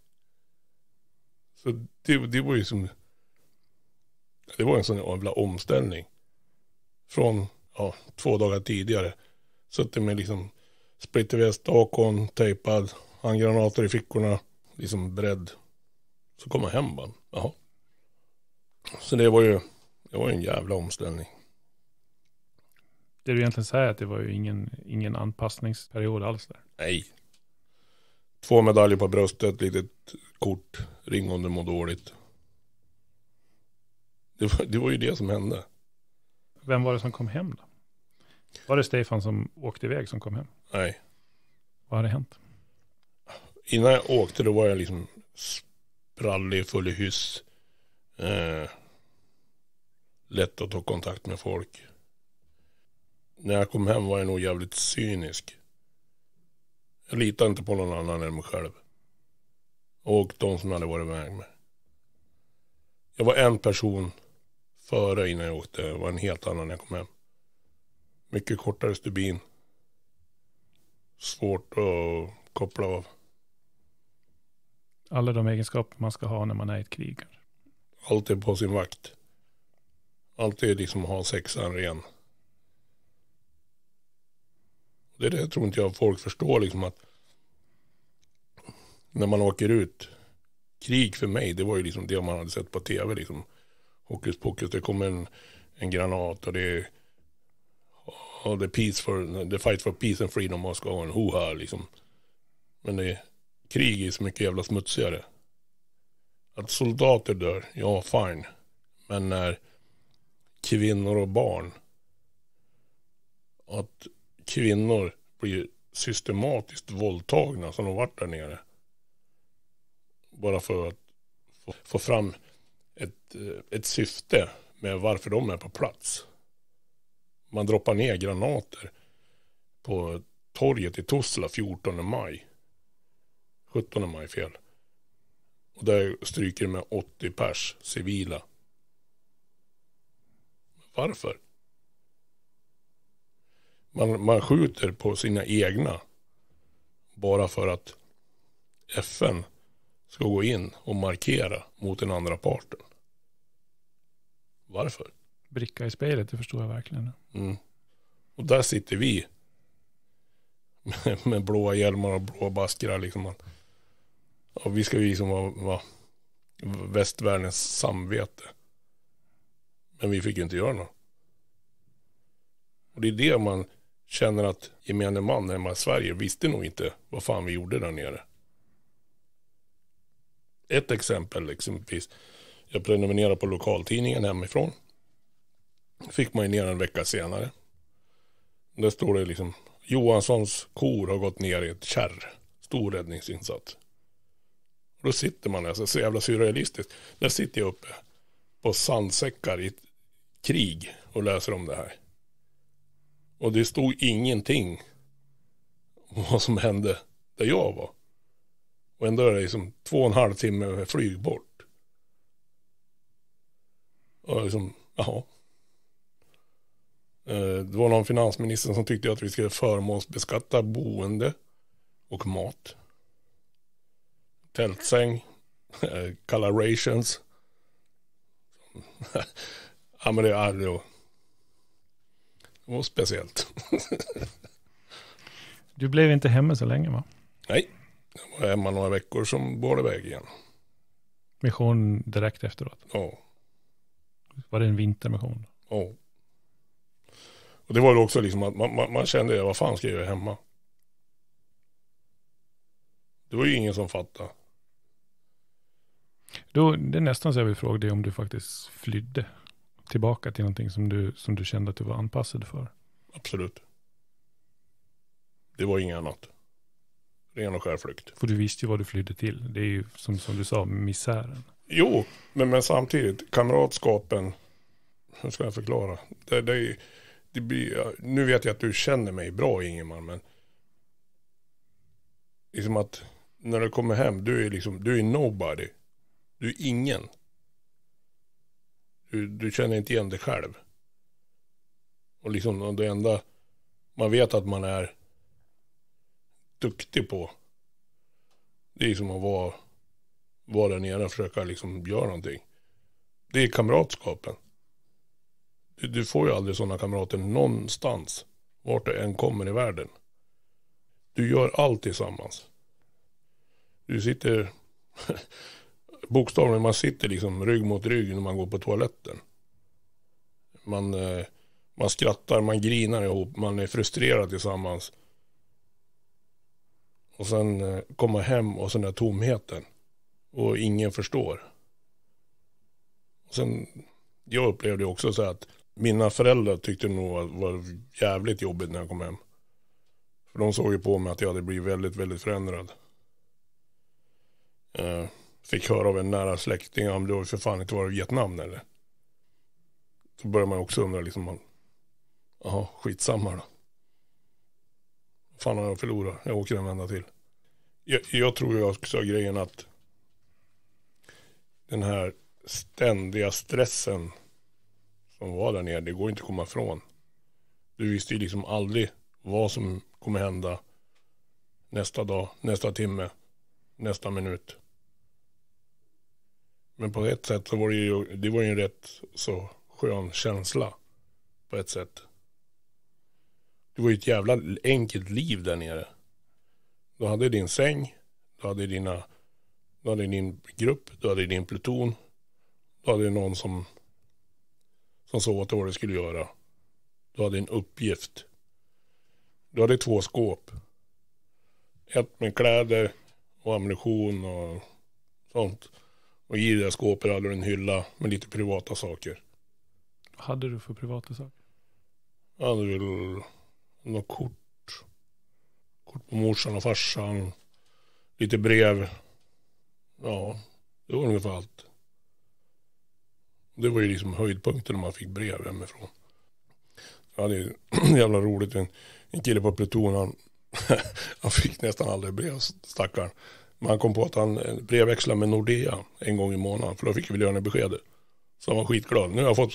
Så det, det var ju som det var en sån jävla omställning. Från ja, två dagar tidigare. Suttit med liksom splitterväst, akon, tejpad, handgranater i fickorna. Liksom beredd. Så kom jag hem bara. Jaha. Så det var ju det var en jävla omställning. Det du egentligen säger är att det var ju ingen, ingen anpassningsperiod alls där. Nej. Två medaljer på bröstet, litet kort, ring om du mår dåligt. Det var, det var ju det som hände. Vem var det som kom hem då? Var det Stefan som åkte iväg som kom hem? Nej. Vad hade hänt? Innan jag åkte då var jag liksom sprallig, full i hyss. Eh, lätt att ta kontakt med folk. När jag kom hem var jag nog jävligt cynisk. Jag litade inte på någon annan än mig själv. Och de som hade varit iväg med Jag var en person före innan jag åkte var en helt annan när jag kom hem. Mycket kortare stubin. Svårt att koppla av. Alla de egenskaper man ska ha när man är i ett krig. Alltid på sin vakt. Alltid liksom ha sexan ren. Det det tror inte jag folk förstår liksom att när man åker ut. Krig för mig, det var ju liksom det man hade sett på tv liksom hokus pokus. Det kommer en, en granat och det är the, peace for, the fight for peace and freedom och ska ha en hoha liksom. Men det är, krig är så mycket jävla smutsigare. Att soldater dör, ja fine. Men när kvinnor och barn. Att kvinnor blir systematiskt våldtagna som de varit där nere. Bara för att få, få fram ett, eh, ett syfte med varför de är på plats. Man droppar ner granater på torget i Tosla 14 maj. 17 maj fel. Och där stryker de med 80 pers civila. Varför? Man, man skjuter på sina egna bara för att FN ska gå in och markera mot den andra parten. Varför? Bricka i spelet, det förstår jag verkligen. Mm. Och där sitter vi med, med blåa hjälmar och blåa baskrar. Liksom. Och vi ska ju liksom vara, vara västvärldens samvete. Men vi fick ju inte göra något. Och det är det man känner att gemene man hemma i Sverige visste nog inte vad fan vi gjorde där nere ett exempel exempelvis. Liksom, jag prenumererade på lokaltidningen hemifrån. Fick man ju ner en vecka senare. Där står det liksom Johanssons kor har gått ner i ett kärr. Stor räddningsinsats. Då sitter man där, så jävla surrealistiskt. Där sitter jag uppe på sandsäckar i ett krig och läser om det här. Och det stod ingenting om vad som hände där jag var. Och ändå är det liksom två och en halv timme flyg bort. Och liksom, jaha. Eh, det var någon finansminister som tyckte att vi skulle förmånsbeskatta boende och mat. Tältsäng, kalla eh, rations. ja men det är det var speciellt. du blev inte hemma så länge va? Nej. Jag var hemma några veckor som bar iväg igen. Mission direkt efteråt? Ja. Var det en vintermission? Ja. Och det var ju också liksom att man, man, man kände, vad fan ska jag göra hemma? Det var ju ingen som fattade. Då, det är nästan så jag vill fråga dig om du faktiskt flydde tillbaka till någonting som du, som du kände att du var anpassad för. Absolut. Det var inget annat ren och skär flykt. För du visste ju vad du flydde till. Det är ju som, som du sa, misären. Jo, men, men samtidigt, kamratskapen, hur ska jag förklara? Det, det, det blir, nu vet jag att du känner mig bra Ingemar, men liksom att när du kommer hem, du är liksom, du är nobody. Du är ingen. Du, du känner inte igen dig själv. Och liksom det enda man vet att man är duktig på. Det är liksom att vara, vara där nere och försöka liksom göra någonting. Det är kamratskapen. Du, du får ju aldrig sådana kamrater någonstans. Vart du än kommer i världen. Du gör allt tillsammans. Du sitter bokstavligen, man sitter liksom rygg mot rygg när man går på toaletten. Man, eh, man skrattar, man grinar ihop, man är frustrerad tillsammans. Och sen eh, komma hem och sen den där tomheten. Och ingen förstår. Och sen, jag upplevde också så att mina föräldrar tyckte nog att det var jävligt jobbigt när jag kom hem. För de såg ju på mig att jag hade blivit väldigt, väldigt förändrad. Eh, fick höra av en nära släkting, om det har för fan inte var i Vietnam eller? Då började man också undra liksom, jaha, skitsamma då fan har jag förlorat? Jag åker en vända till. Jag, jag tror ju också grejen att den här ständiga stressen som var där nere, det går inte att komma ifrån. Du visste ju liksom aldrig vad som kommer hända nästa dag, nästa timme, nästa minut. Men på ett sätt så var det ju, det var ju en rätt så skön känsla på ett sätt. Det var ju ett jävla enkelt liv där nere. Du hade din säng, du hade, dina, du hade din grupp, du hade din pluton. Du hade någon som, som sa åt dig vad du skulle göra. Du hade en uppgift. Du hade två skåp. Ett med kläder och ammunition och sånt. Och i det skåpet hade du en hylla med lite privata saker. Vad hade du för privata saker? Jag hade väl några kort. Kort på morsan och farsan. Lite brev. Ja, det var ungefär allt. Det var ju liksom höjdpunkten när man fick brev hemifrån. Jag hade jävla roligt. En, en kille på pluton, han, han fick nästan aldrig brev, stackaren. Men han kom på att han eh, brevväxlade med Nordea en gång i månaden. För då fick vi lönebeskedet. Så han var skitglad. Nu har jag fått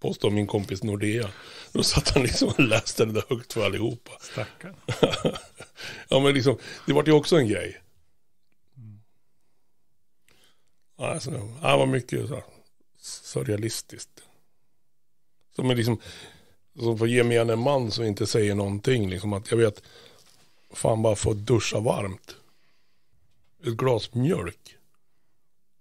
påstår min kompis Nordea. Då satt han liksom och läste det där högt för allihopa. Stackarn. ja men liksom, det var ju också en grej. Alltså, det var mycket så här, surrealistiskt. Som är liksom, som mig en man som inte säger någonting. Liksom att jag vet, fan bara få duscha varmt. Ett glas mjölk.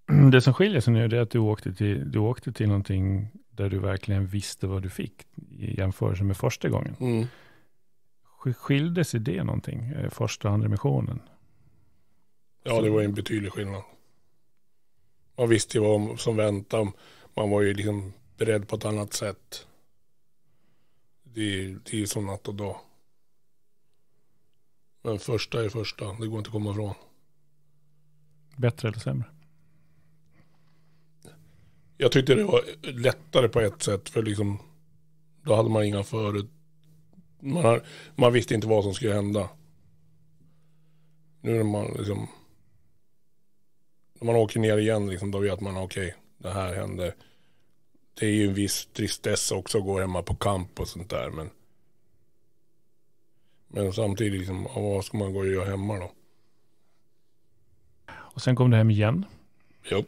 Mm, det som skiljer sig nu är att du åkte till, du åkte till någonting där du verkligen visste vad du fick i jämförelse med första gången. Mm. Skilde sig det någonting, eh, första och andra missionen? Ja, det var en betydlig skillnad. Man visste ju vad som väntade. Man var ju liksom beredd på ett annat sätt. Det, är ju som natt och dag. Men första är första, det går inte att komma ifrån. Bättre eller sämre? jag tyckte det var lättare på ett sätt för liksom då hade man inga förut. Man, har, man visste inte vad som skulle hända. Nu när man liksom när man åker ner igen liksom, då vet man okej okay, det här hände. Det är ju en viss tristess också att gå hemma på kamp och sånt där men men samtidigt liksom, vad ska man gå och göra hemma då? Och sen kom du hem igen. Jo.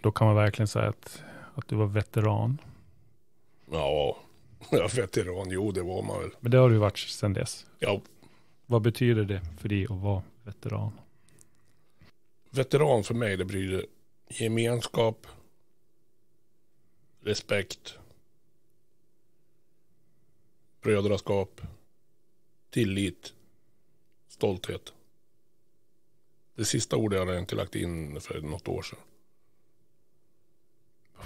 Då kan man verkligen säga att, att du var veteran. Ja, jag veteran, jo det var man väl. Men det har du varit sedan dess. Ja. Vad betyder det för dig att vara veteran? Veteran för mig, det betyder gemenskap, respekt, brödraskap, tillit, stolthet. Det sista ordet har jag inte lagt in för något år sedan.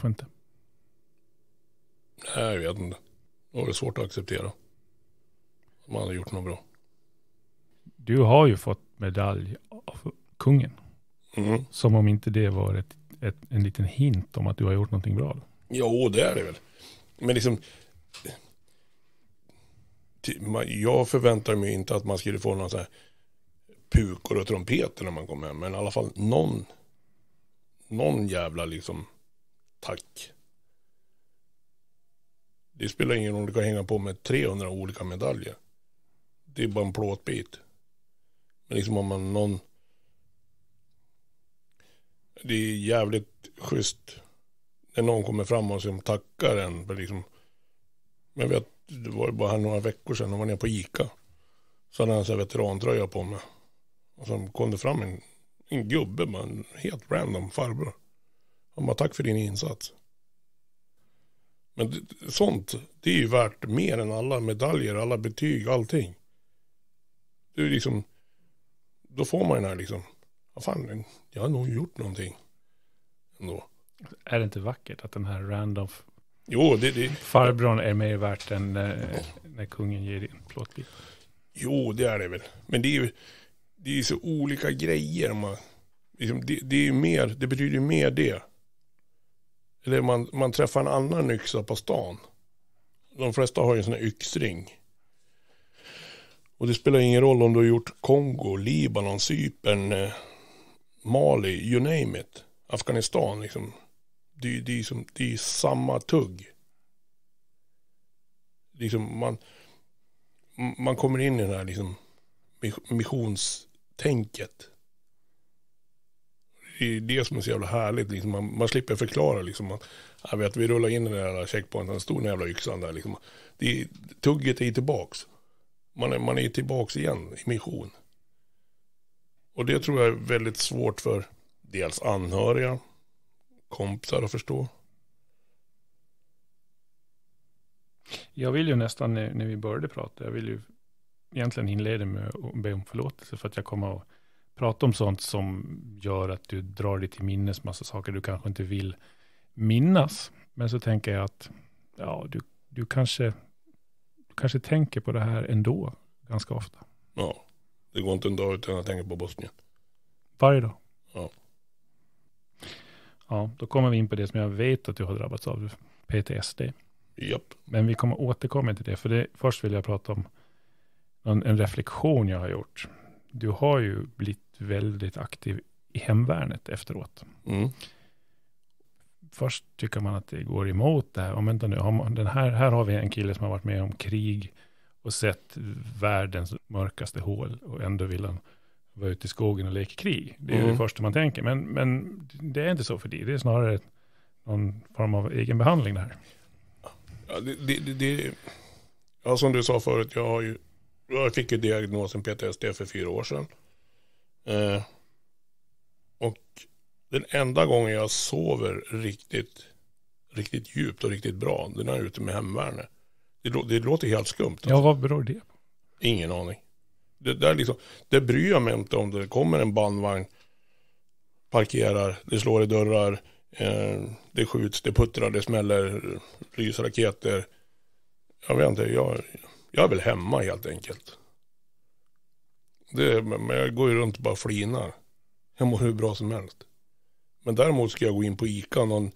Kanske inte. Nej, jag vet inte. Det var svårt att acceptera. Om man hade gjort något bra. Du har ju fått medalj av kungen. Mm. Som om inte det var ett, ett, en liten hint om att du har gjort någonting bra. Då. Jo, det är det väl. Men liksom... Jag förväntar mig inte att man skulle få några pukor och trumpeter när man kom hem. Men i alla fall någon, någon jävla liksom Tack. Det spelar ingen roll om du kan hänga på med 300 olika medaljer. Det är bara en plåtbit. Men liksom om man någon... Det är jävligt schysst när någon kommer fram och som liksom tackar en. För liksom, jag vet, det var bara här några veckor sedan, de var nere på Ica. Så hade han en veterantröja på mig. Och så kom det fram en, en gubbe, bara, en helt random farbror. Han bara, tack för din insats. Men sånt, det är ju värt mer än alla medaljer, alla betyg, allting. Det är liksom, då får man den här liksom, ja fan, jag har nog gjort någonting. Ändå. Är det inte vackert att den här random jo, det, det, farbrorn är mer värt än eh, när kungen ger en plåtbit? Jo, det är det väl. Men det är ju det är så olika grejer. Man, liksom, det, det, är mer, det betyder mer det eller man, man träffar en annan yxa på stan. De flesta har ju en sån här yxring. Och det spelar ingen roll om du har gjort Kongo, Libanon, Cypern, eh, Mali, you name it. Afghanistan, liksom. Det, det, är, som, det är samma tugg. Liksom man, man kommer in i det här liksom missionstänket det är det som är så jävla härligt. Liksom. Man, man slipper förklara. Liksom. Man, jag vet, vi rullar in i den där checkpointen, den jävla yxan där. Liksom. Det, tugget är tillbaks. Man är, man är tillbaks igen i mission. Och det tror jag är väldigt svårt för dels anhöriga, kompisar att förstå. Jag vill ju nästan när, när vi började prata, jag vill ju egentligen inleda med att be om förlåtelse för att jag kommer att prata om sånt som gör att du drar dig till minnes massa saker du kanske inte vill minnas. Men så tänker jag att ja, du, du, kanske, du kanske tänker på det här ändå ganska ofta. Ja, det går inte en dag utan att tänka på Bosnien. Varje dag. Ja. Ja, då kommer vi in på det som jag vet att du har drabbats av, PTSD. Japp. Men vi kommer återkomma till det, för det, först vill jag prata om en, en reflektion jag har gjort. Du har ju blivit väldigt aktiv i hemvärnet efteråt. Mm. Först tycker man att det går emot det här. Om vänta nu, man, den här, här har vi en kille som har varit med om krig och sett världens mörkaste hål och ändå vill han vara ute i skogen och leka krig. Det är mm. det första man tänker, men, men det är inte så för dig. Det är snarare någon form av egen behandling det här. Ja, det, det, det, ja som du sa förut, jag, har ju, jag fick ju diagnosen PTSD för fyra år sedan. Eh, och den enda gången jag sover riktigt, riktigt djupt och riktigt bra, det är när jag är ute med hemvärnet. Det, det, låter helt skumt. Alltså. Ja, vad beror det på? Ingen aning. Det, där liksom, det bryr jag mig inte om det kommer en bandvagn, parkerar, det slår i dörrar, eh, det skjuts, det puttrar, det smäller, lysraketer. Jag vet inte, jag, jag är väl hemma helt enkelt. Det, men jag går ju runt och bara flinar. Jag mår hur bra som helst. Men däremot ska jag gå in på ICA och någon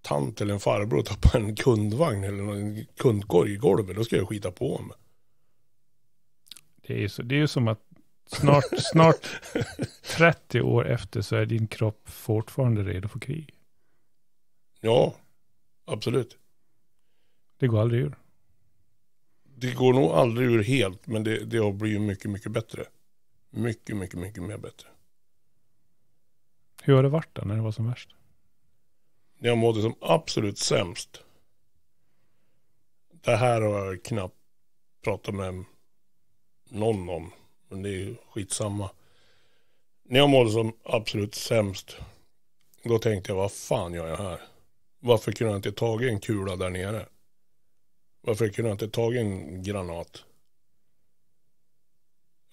tant eller en farbror och tappa en kundvagn eller en kundkorg i golvet. Då ska jag skita på mig. Det är ju, det är ju som att snart, snart 30 år efter så är din kropp fortfarande redo för krig. Ja, absolut. Det går aldrig ur det går nog aldrig ur helt, men det, det har blivit mycket, mycket bättre. Mycket, mycket, mycket mer bättre. Hur har det varit då, när det var som värst? När jag mådde som absolut sämst. Det här har jag knappt pratat med någon om, men det är skitsamma. När jag mådde som absolut sämst, då tänkte jag vad fan gör jag här? Varför kunde jag inte tagit en kula där nere? Varför kunde han inte tagit en granat?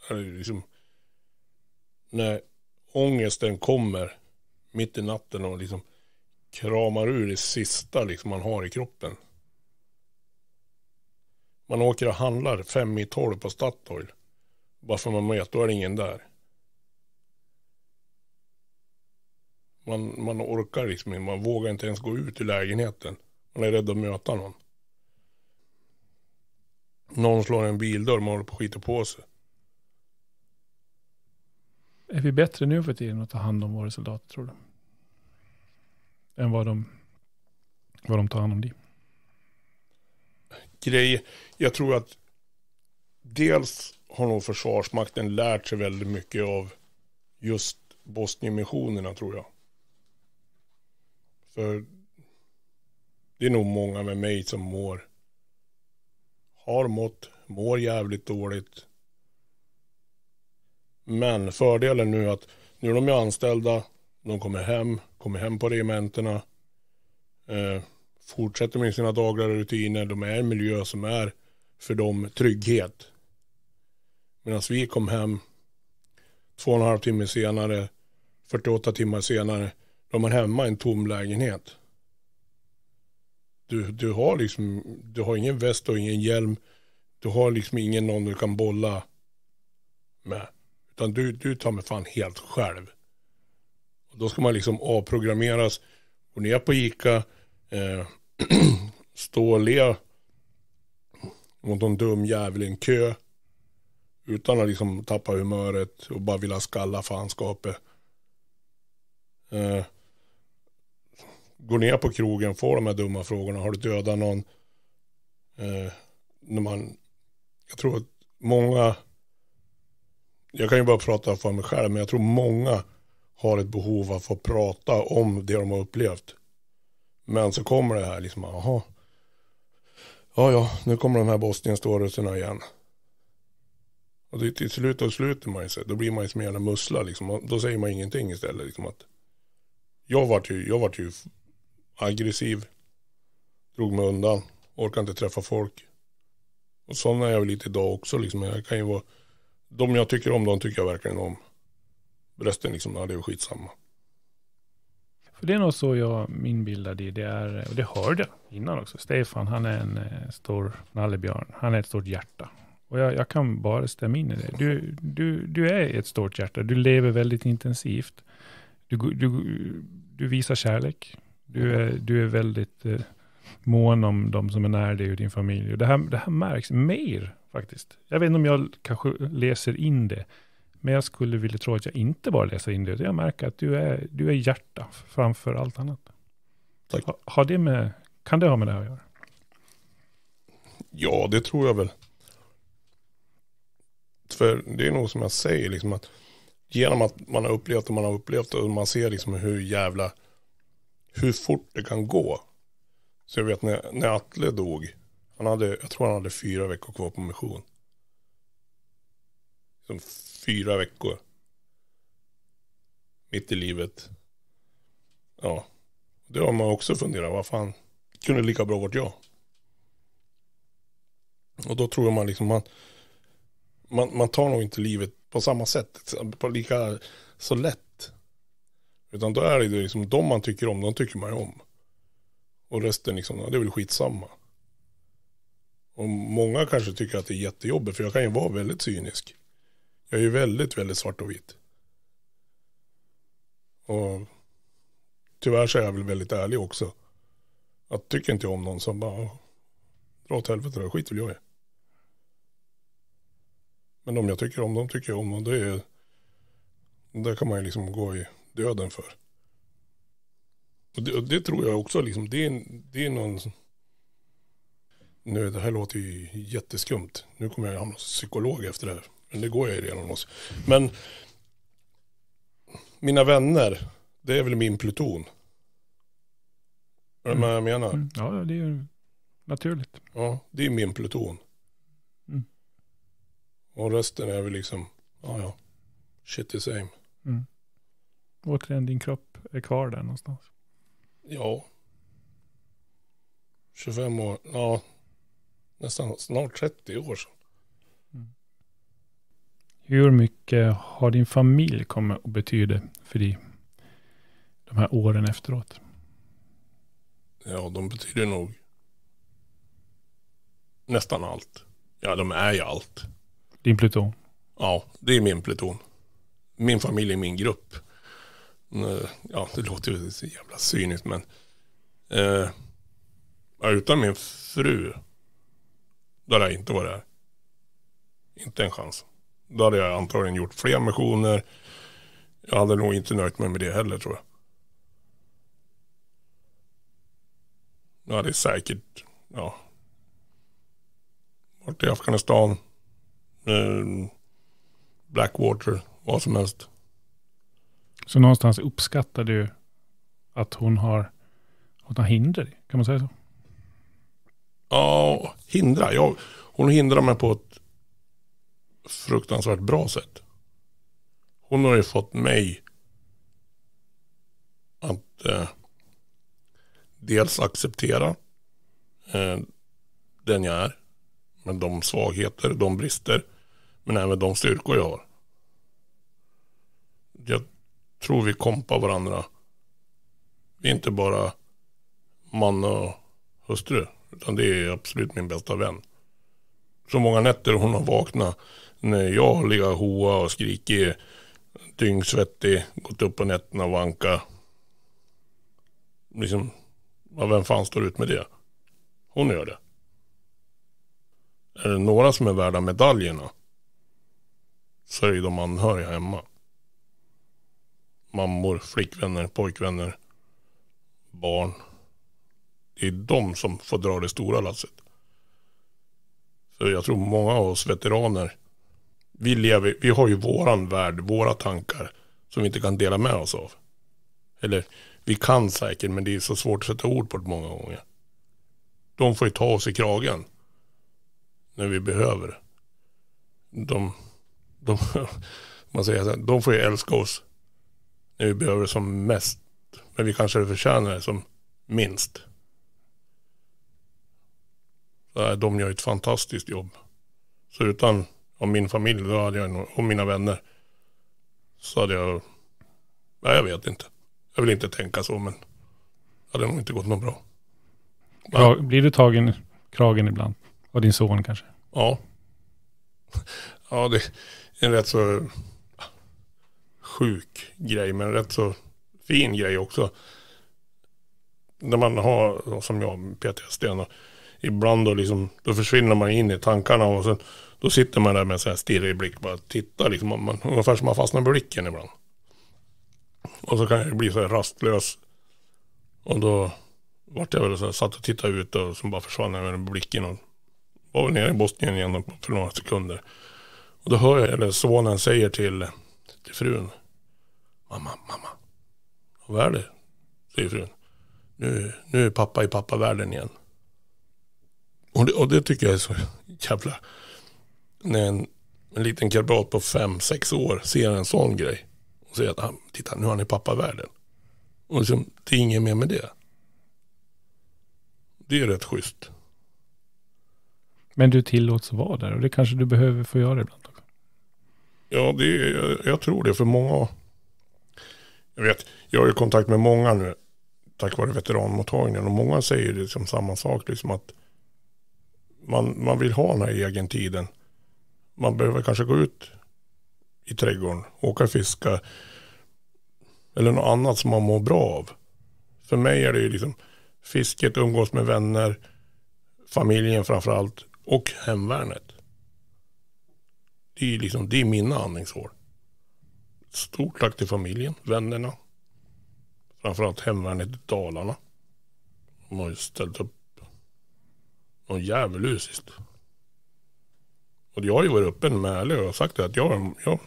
Liksom, när ångesten kommer mitt i natten och liksom kramar ur det sista liksom man har i kroppen. Man åker och handlar fem i tolv på Statoil. Bara för man vet, då är det ingen där. Man, man orkar liksom inte, man vågar inte ens gå ut ur lägenheten. Man är rädd att möta någon. Någon slår en bildörr, man håller på och skiter på sig. Är vi bättre nu för tiden att ta hand om våra soldater tror du? Än vad de, vad de tar hand om dig? Grej, jag tror att dels har nog Försvarsmakten lärt sig väldigt mycket av just Bosnienmissionerna tror jag. För det är nog många med mig som mår har mått, mår jävligt dåligt. Men fördelen nu är att nu är de ju anställda, de kommer hem, kommer hem på regementena, eh, fortsätter med sina dagliga rutiner, de är en miljö som är för dem trygghet. Medan vi kom hem två och en halv timme senare, 48 timmar senare, de är hemma i en tom lägenhet. Du, du, har liksom, du har ingen väst och ingen hjälm. Du har liksom ingen någon du kan bolla med. Utan du, du tar mig fan helt själv. Och då ska man liksom avprogrammeras. Gå ner på Ica. Eh, stå och le mot någon dum jävel i en kö. Utan att liksom tappa humöret och bara vilja skalla fanskapet. Eh, går ner på krogen får de här dumma frågorna. Har du dödat någon? Eh, när man, jag tror att många, jag kan ju bara prata för mig själv, men jag tror många har ett behov av att få prata om det de har upplevt. Men så kommer det här liksom, jaha, ja ja, nu kommer de här Bosnien-ståelserna igen. Och det, till slut då sluter man ju sig, då blir man ju som en mussla liksom. Då säger man ingenting istället liksom att jag vart ju, jag vart ju aggressiv. Drog mig undan. Orkade inte träffa folk. Och sån är jag väl lite idag också. Liksom. Jag kan ju vara, de jag tycker om, de tycker jag verkligen om. Resten liksom, ja, det är skitsamma. För det är nog så jag, min bild av det, det är, och det hörde jag innan också. Stefan, han är en eh, stor nallebjörn. Han är ett stort hjärta. Och jag, jag kan bara stämma in i det. Du, du, du är ett stort hjärta. Du lever väldigt intensivt. Du, du, du visar kärlek. Du är, du är väldigt eh, mån om de som är nära dig och din familj. Och det, här, det här märks mer faktiskt. Jag vet inte om jag kanske läser in det. Men jag skulle vilja tro att jag inte bara läser in det. jag märker att du är, du är hjärta framför allt annat. Tack. Ha, har det med, kan det ha med det här att göra? Ja, det tror jag väl. För det är nog som jag säger, liksom att genom att man har upplevt och man har upplevt och man ser liksom hur jävla hur fort det kan gå. Så jag vet när, när Atle dog, han hade, jag tror han hade fyra veckor kvar på mission. Som fyra veckor. Mitt i livet. Ja. Det har man också funderat, vad fan, kunde lika bra varit jag. Och då tror man liksom, man, man, man tar nog inte livet på samma sätt, på lika så lätt utan då är det liksom de man tycker om, de tycker man ju om. Och resten liksom, ja, det är väl skitsamma. Och många kanske tycker att det är jättejobbigt, för jag kan ju vara väldigt cynisk. Jag är ju väldigt, väldigt svart och vit. Och tyvärr så är jag väl väldigt ärlig också. Att tycker inte jag om någon så bara, dra åt helvete då, skit vill jag i. Men de jag tycker om, de tycker jag om och det är, där kan man ju liksom gå i döden för. Och det, och det tror jag också, liksom, det, är, det är någon... Nu, det här låter ju jätteskumt. Nu kommer jag hamna som psykolog efter det här. Men det går jag ju redan hos. Men mina vänner, det är väl min pluton. Är mm. med jag menar? Mm. Ja, det är naturligt. Ja, det är min pluton. Mm. Och resten är väl liksom, ja ja, shit the same. Mm återigen, din kropp är kvar där någonstans. Ja. 25 år, ja, nästan snart 30 år sedan. Mm. Hur mycket har din familj kommit att betyda för dig de här åren efteråt? Ja, de betyder nog nästan allt. Ja, de är ju allt. Din pluton? Ja, det är min pluton. Min familj är min grupp. Eh, ja det låter ju så jävla cyniskt men eh, utan min fru då hade jag inte varit här. Inte en chans. Då hade jag antagligen gjort fler missioner. Jag hade nog inte nöjt mig med det heller tror jag. Då hade jag säkert, ja, varit i Afghanistan, eh, Blackwater, vad som helst. Så någonstans uppskattar du att hon har, hon har hinder, kan man säga så? Ja, hindra. Jag, hon hindrar mig på ett fruktansvärt bra sätt. Hon har ju fått mig att eh, dels acceptera eh, den jag är. Med de svagheter, de brister. Men även de styrkor jag har. Jag tror vi kompar varandra. Vi är inte bara man och hustru. Utan det är absolut min bästa vän. Så många nätter hon har vaknat när jag har legat hoa och skrikit dyngsvettig, gått upp på nätterna och vanka. Liksom, ja, vem fan står ut med det? Hon gör det. Är det några som är värda medaljerna så är det de anhöriga hemma mammor, flickvänner, pojkvänner, barn. Det är de som får dra det stora lasset. Så jag tror många av oss veteraner, vi, lever, vi har ju våran värld, våra tankar som vi inte kan dela med oss av. Eller vi kan säkert, men det är så svårt att sätta ord på det många gånger. De får ju ta oss i kragen när vi behöver det. De, de, man säger så här, de får ju älska oss när vi behöver det som mest. Men vi kanske förtjänar det som minst. de gör ett fantastiskt jobb. Så utan om min familj då hade jag, och mina vänner så hade jag... Nej, jag vet inte. Jag vill inte tänka så, men det hade nog inte gått något bra. Ja. Blir du tagen i kragen ibland? Av din son kanske? Ja. Ja, det är en rätt så sjuk grej men rätt så fin grej också. När man har, som jag, PTSD, ibland då, liksom, då försvinner man in i tankarna och sen, då sitter man där med en stirrig blick, bara tittar liksom, man, ungefär som man fastnar med blicken ibland. Och så kan jag bli så här rastlös. Och då vart jag väl så här, satt och tittade ut och så bara försvann jag med blicken och var väl nere i Bosnien igen för några sekunder. Och då hör jag, eller sonen säger till, till frun, Mamma, mamma. Vad är det? Säger frun. Nu, nu är pappa i pappavärlden igen. Och det, och det tycker jag är så jävla... När en, en liten kamrat på fem sex år ser en sån grej. Och säger att ah, titta nu är han i pappavärlden. Och liksom, det är inget mer med det. Det är rätt schysst. Men du tillåts vara där och det kanske du behöver få göra ibland. Ja, det, jag, jag tror det. För många jag, vet, jag har ju kontakt med många nu tack vare veteranmottagningen och många säger liksom samma sak. Liksom att man, man vill ha den här egen tiden. Man behöver kanske gå ut i trädgården, åka och fiska eller något annat som man mår bra av. För mig är det ju liksom fisket, umgås med vänner, familjen framför allt och hemvärnet. Det är, liksom, det är mina andningshål stort tack till familjen, vännerna. Framförallt hemvärnet i Dalarna. De har ju ställt upp någon jävel lusiskt. Och jag har ju varit öppen med ärlig och sagt det att jag, jag,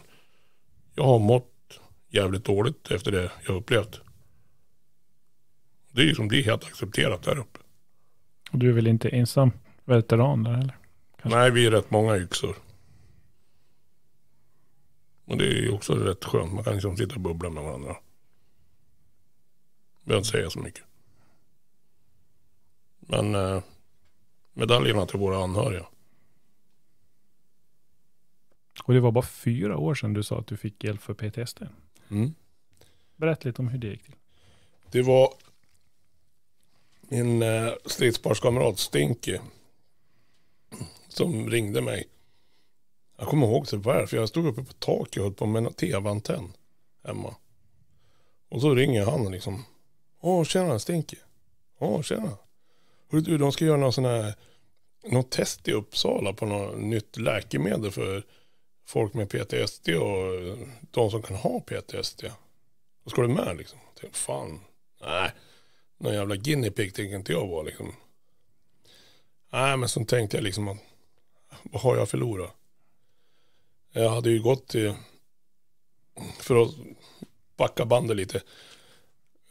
jag har mått jävligt dåligt efter det jag upplevt. Det är ju som det är helt accepterat där uppe. Och du är väl inte ensam veteran där eller? Kanske? Nej, vi är rätt många yxor och det är ju också rätt skönt. Man kan liksom sitta och bubbla med varandra. Behöver inte säga så mycket. Men eh, medaljerna till våra anhöriga. Och det var bara fyra år sedan du sa att du fick hjälp för PTSD. Mm. Berätta lite om hur det gick till. Det var min eh, stridsparskamrat Stinky som ringde mig jag kommer ihåg typ vad det är, för jag stod uppe på taket och höll på med en tv-antenn hemma. Och så ringer han liksom. Åh tjena Stinky. Åh tjena. Hörru du, de ska göra någon sån här, något test i Uppsala på något nytt läkemedel för folk med PTSD och de som kan ha PTSD. Då ska du med liksom. Jag fan, nej, någon jävla guinea pig tänker inte jag vara liksom. Nej, men så tänkte jag liksom att vad har jag förlorat? Jag hade ju gått till, för att backa bandet lite.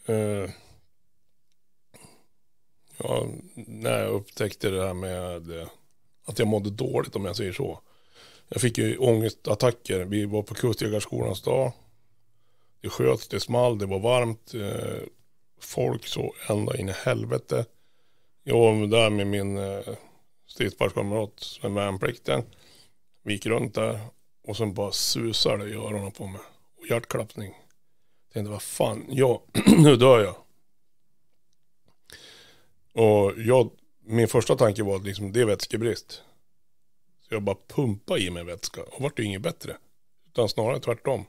Eh, ja, när jag upptäckte det här med eh, att jag mådde dåligt om jag säger så. Jag fick ju ångestattacker. Vi var på Kustjägarskolans dag. Det sköts, det small, det var varmt. Eh, folk så ända in i helvete. Jag var där med min stridspartskamrat med värnplikten. Vi gick runt där och sen bara susar det i öronen på mig. Och hjärtklappning. tänkte vad fan, ja, nu dör jag. Och jag, min första tanke var att liksom, det är vätskebrist. Så jag bara pumpade i mig vätska och vart det inget bättre. Utan snarare tvärtom.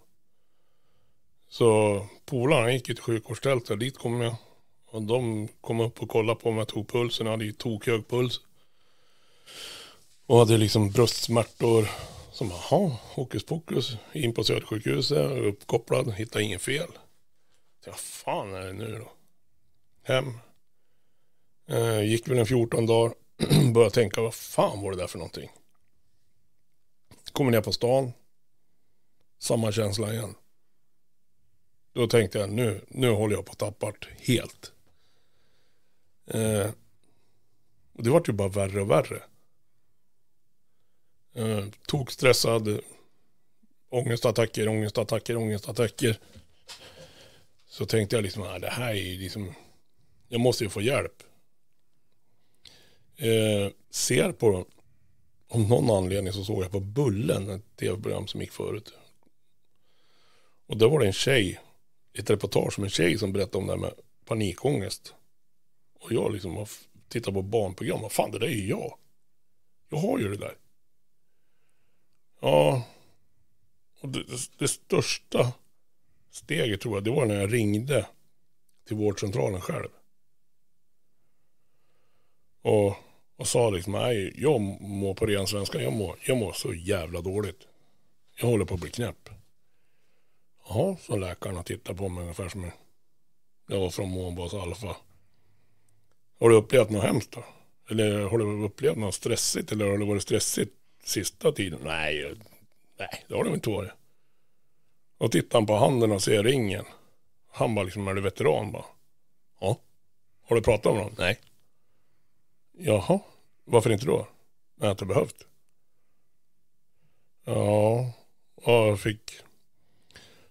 Så polarna gick ju till sjukvårdstältet, dit kom jag. Och de kom upp och kollade på mig, tog pulsen, jag hade ju tokhög puls. Och hade liksom bröstsmärtor så jaha, hokus pokus. In på Södersjukhuset, uppkopplad, hittar ingen fel. Så vad fan är det nu då? Hem. Eh, gick väl en 14 dagar. Började tänka, vad fan var det där för någonting? Kommer ner på stan. Samma känsla igen. Då tänkte jag, nu, nu håller jag på att tappa helt. Eh, och det vart ju bara värre och värre. Eh, tokstressad, ångestattacker, ångestattacker, ångestattacker. Så tänkte jag liksom, ah, det här är liksom, jag måste ju få hjälp. Eh, ser på, av någon anledning så såg jag på Bullen, ett tv-program som gick förut. Och då var det en tjej, ett reportage om en tjej som berättade om det här med panikångest. Och jag liksom tittar på barnprogram, vad fan det där är ju jag. Jag har ju det där. Ja. Och det, det största steget tror jag, det var när jag ringde till vårdcentralen själv. Och, och sa liksom, nej, jag mår på ren svenska, jag mår, jag mår så jävla dåligt. Jag håller på att bli knäpp. Jaha, så läkarna tittade på mig ungefär som jag var från Månbas Alfa. Har du upplevt något hemskt då? Eller har du upplevt något stressigt? Eller har det varit stressigt sista tiden? Nej, nej det har de inte varit. Och tittar han på handen och ser ringen. Han bara liksom, är du veteran? Bara, ja. Har du pratat med dem? Nej. Jaha, varför inte då? Nej, inte behövt. Ja, och jag fick.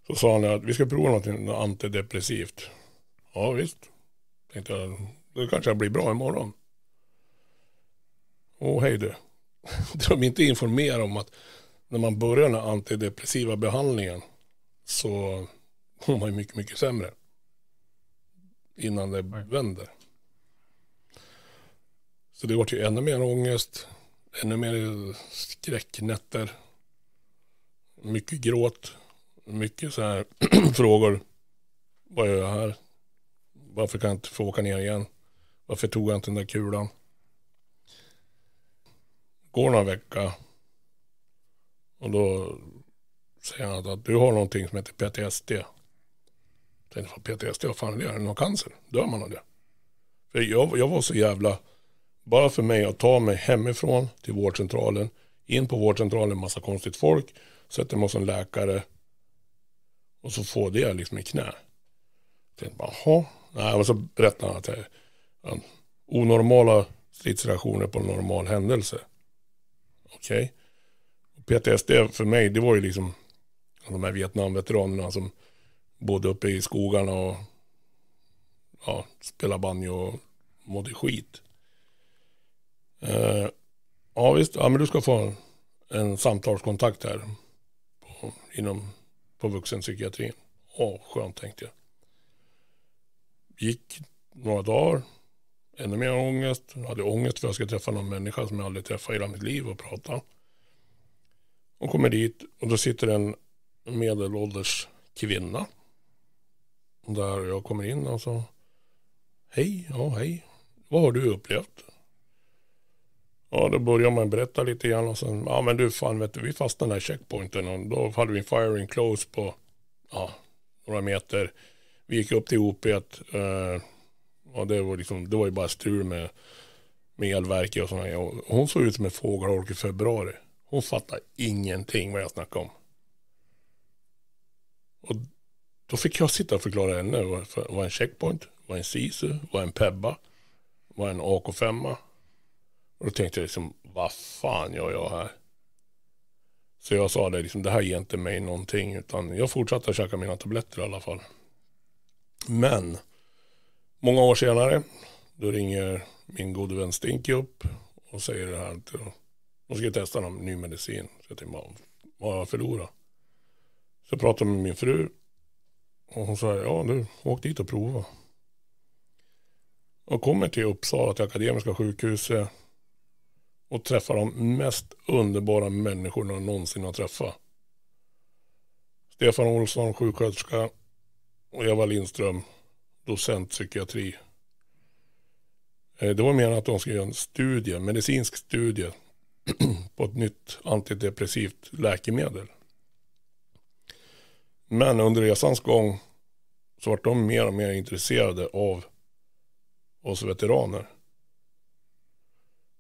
Så sa han att vi ska prova något antidepressivt. Ja, visst. Tänkte jag, det kanske blir bra imorgon. Åh, hej du. de inte informerar om att när man börjar den här antidepressiva behandlingen så mår man ju mycket, mycket sämre innan det vänder. Så det vart ju ännu mer ångest, ännu mer skräcknätter, mycket gråt, mycket så här frågor. Vad gör jag här? Varför kan jag inte få åka ner igen? Varför tog jag inte den där kulan? går någon vecka. Och då säger han att du har någonting som heter PTSD. Jag tänkte, fan, PTSD, vad fan är det? Är det någon cancer? Dör man av det? För jag, jag var så jävla, bara för mig att ta mig hemifrån till vårdcentralen, in på vårdcentralen, massa konstigt folk, sätter mig hos en läkare och så får det liksom i knä. Jag tänkte bara, Nej, men så berättade han att jag, onormala stridsreaktioner på en normal händelse. Okej. Okay. PTSD för mig, det var ju liksom de här Vietnamveteranerna som bodde uppe i skogarna och ja, spelade banjo och mådde skit. Eh, ja visst, ja, men du ska få en samtalskontakt här på, inom, på vuxenpsykiatrin. Ja, skönt tänkte jag. Gick några dagar, ännu mer ångest. Jag hade ångest för att jag skulle träffa någon människa som jag aldrig träffat i hela mitt liv och prata. Hon kommer dit och då sitter en medelålders kvinna. Där jag kommer in och så. Hej, ja hej. Vad har du upplevt? Ja, då börjar man berätta lite grann och sen, ja men du fan vet du, vi fastnade i checkpointen och då hade vi en firing close på, ja, några meter. Vi gick upp till OP, eh, och det var, liksom, det var ju bara strul med, med elverket och sådana grejer. Hon såg ut som en fågelholk i februari. Hon fattade ingenting vad jag snackade om. Och då fick jag sitta och förklara henne vad, vad en checkpoint, vad en sisu, vad en pebba, vad en AK5. Och då tänkte jag liksom, vad fan gör jag här? Så jag sa det, liksom, det här ger inte mig någonting utan jag fortsatte att käka mina tabletter i alla fall. Men Många år senare, då ringer min gode vän Stinky upp och säger det här. Till, de ska testa någon ny medicin. Så jag tänkte, vad har jag förlorat? Så jag pratade med min fru. Och hon sa, ja du, åk dit och prova. Och kommer till Uppsala, till Akademiska sjukhuset. Och träffar de mest underbara människorna jag någonsin har träffat. Stefan Olsson, sjuksköterska. Och Eva Lindström, docentpsykiatri. Eh, det var meningen att de skulle göra en studie, medicinsk studie på ett nytt antidepressivt läkemedel. Men under resans gång så vart de mer och mer intresserade av oss veteraner.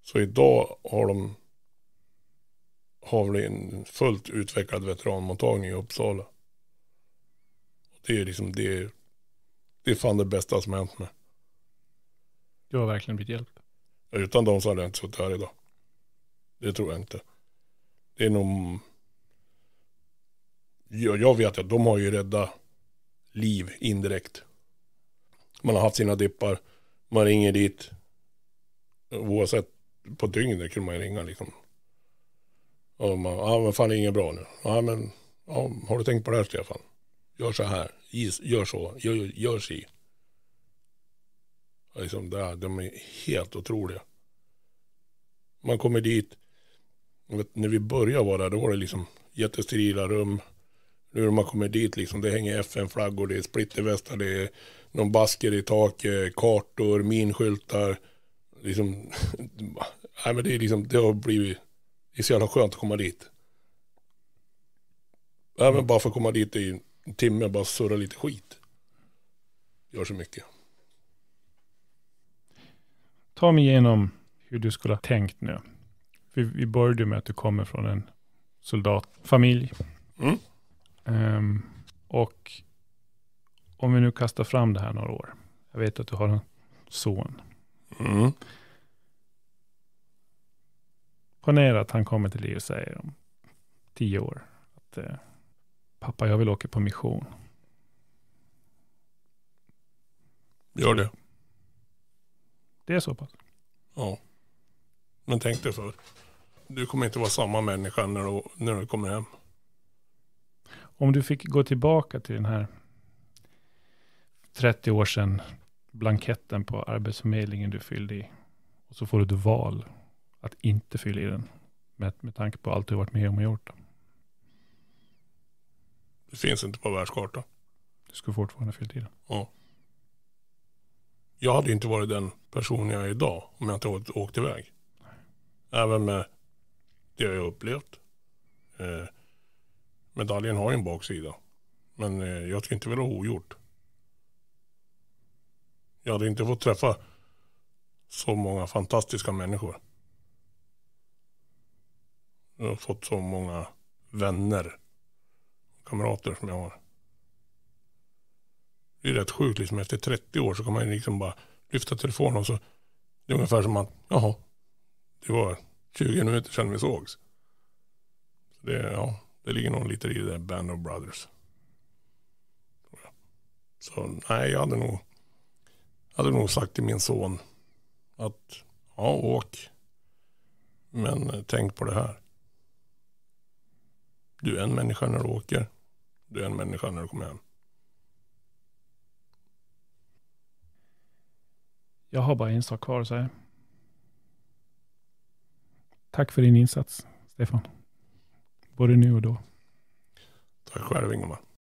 Så idag har de har vi en fullt utvecklad veteranmottagning i Uppsala. Det är liksom det det är fan det bästa som har hänt mig. Du har verkligen blivit hjälp. Utan dem så hade jag inte suttit här idag. Det tror jag inte. Det är nog... Jag vet att de har ju räddat liv indirekt. Man har haft sina dippar. Man ringer dit. Oavsett på dygnet kunde man ringa liksom. Och man, ja ah, men fan det är inget bra nu. Ja ah, men, ah, har du tänkt på det här Stefan? gör så här, gör så, gör, gör si. Liksom där, de är helt otroliga. Man kommer dit, vet, när vi började vara där, då var det liksom jättesterila rum. Nu när man kommer dit, liksom, det hänger FN-flaggor, det är splittervästar, det är någon basker i taket, kartor, minskyltar. Liksom, nej, men det, är liksom, det har blivit, det är så jävla skönt att komma dit. Även bara för att komma dit är en timme bara surra lite skit. Gör så mycket. Ta mig igenom hur du skulle ha tänkt nu. Vi, började med att du kommer från en soldatfamilj. Mm. Um, och om vi nu kastar fram det här några år. Jag vet att du har en son. Mm. Ponera att han kommer till dig och säger om tio år att eh, Pappa, jag vill åka på mission. Gör det. Det är så pass? Ja. Men tänk dig för. Du kommer inte vara samma människa när du, när du kommer hem. Om du fick gå tillbaka till den här 30 år sedan blanketten på Arbetsförmedlingen du fyllde i. Och så får du ett val att inte fylla i den. Med, med tanke på allt du varit med om och gjort. Det finns inte på världskartan. Du skulle fortfarande fyllt i den. Ja. Jag hade inte varit den person jag är idag om jag inte åkt, åkt iväg. Nej. Även med det jag har upplevt. Eh, medaljen har ju en baksida. Men eh, jag ska inte vilja ha ogjort. Jag hade inte fått träffa så många fantastiska människor. Jag har fått så många vänner kamrater som jag har. Det är rätt sjukt liksom efter 30 år så kan man liksom bara lyfta telefonen och så det är ungefär som att jaha, det var 20 minuter sedan vi sågs. Så det, ja, det ligger nog lite i det där Band of Brothers. Så nej, jag hade nog, hade nog sagt till min son att ja, åk. Men eh, tänk på det här. Du är en människa när du åker. Du är en människa när du kommer hem. Jag har bara en sak kvar att säga. Tack för din insats, Stefan. Både nu och då. Tack själv, Ingemar.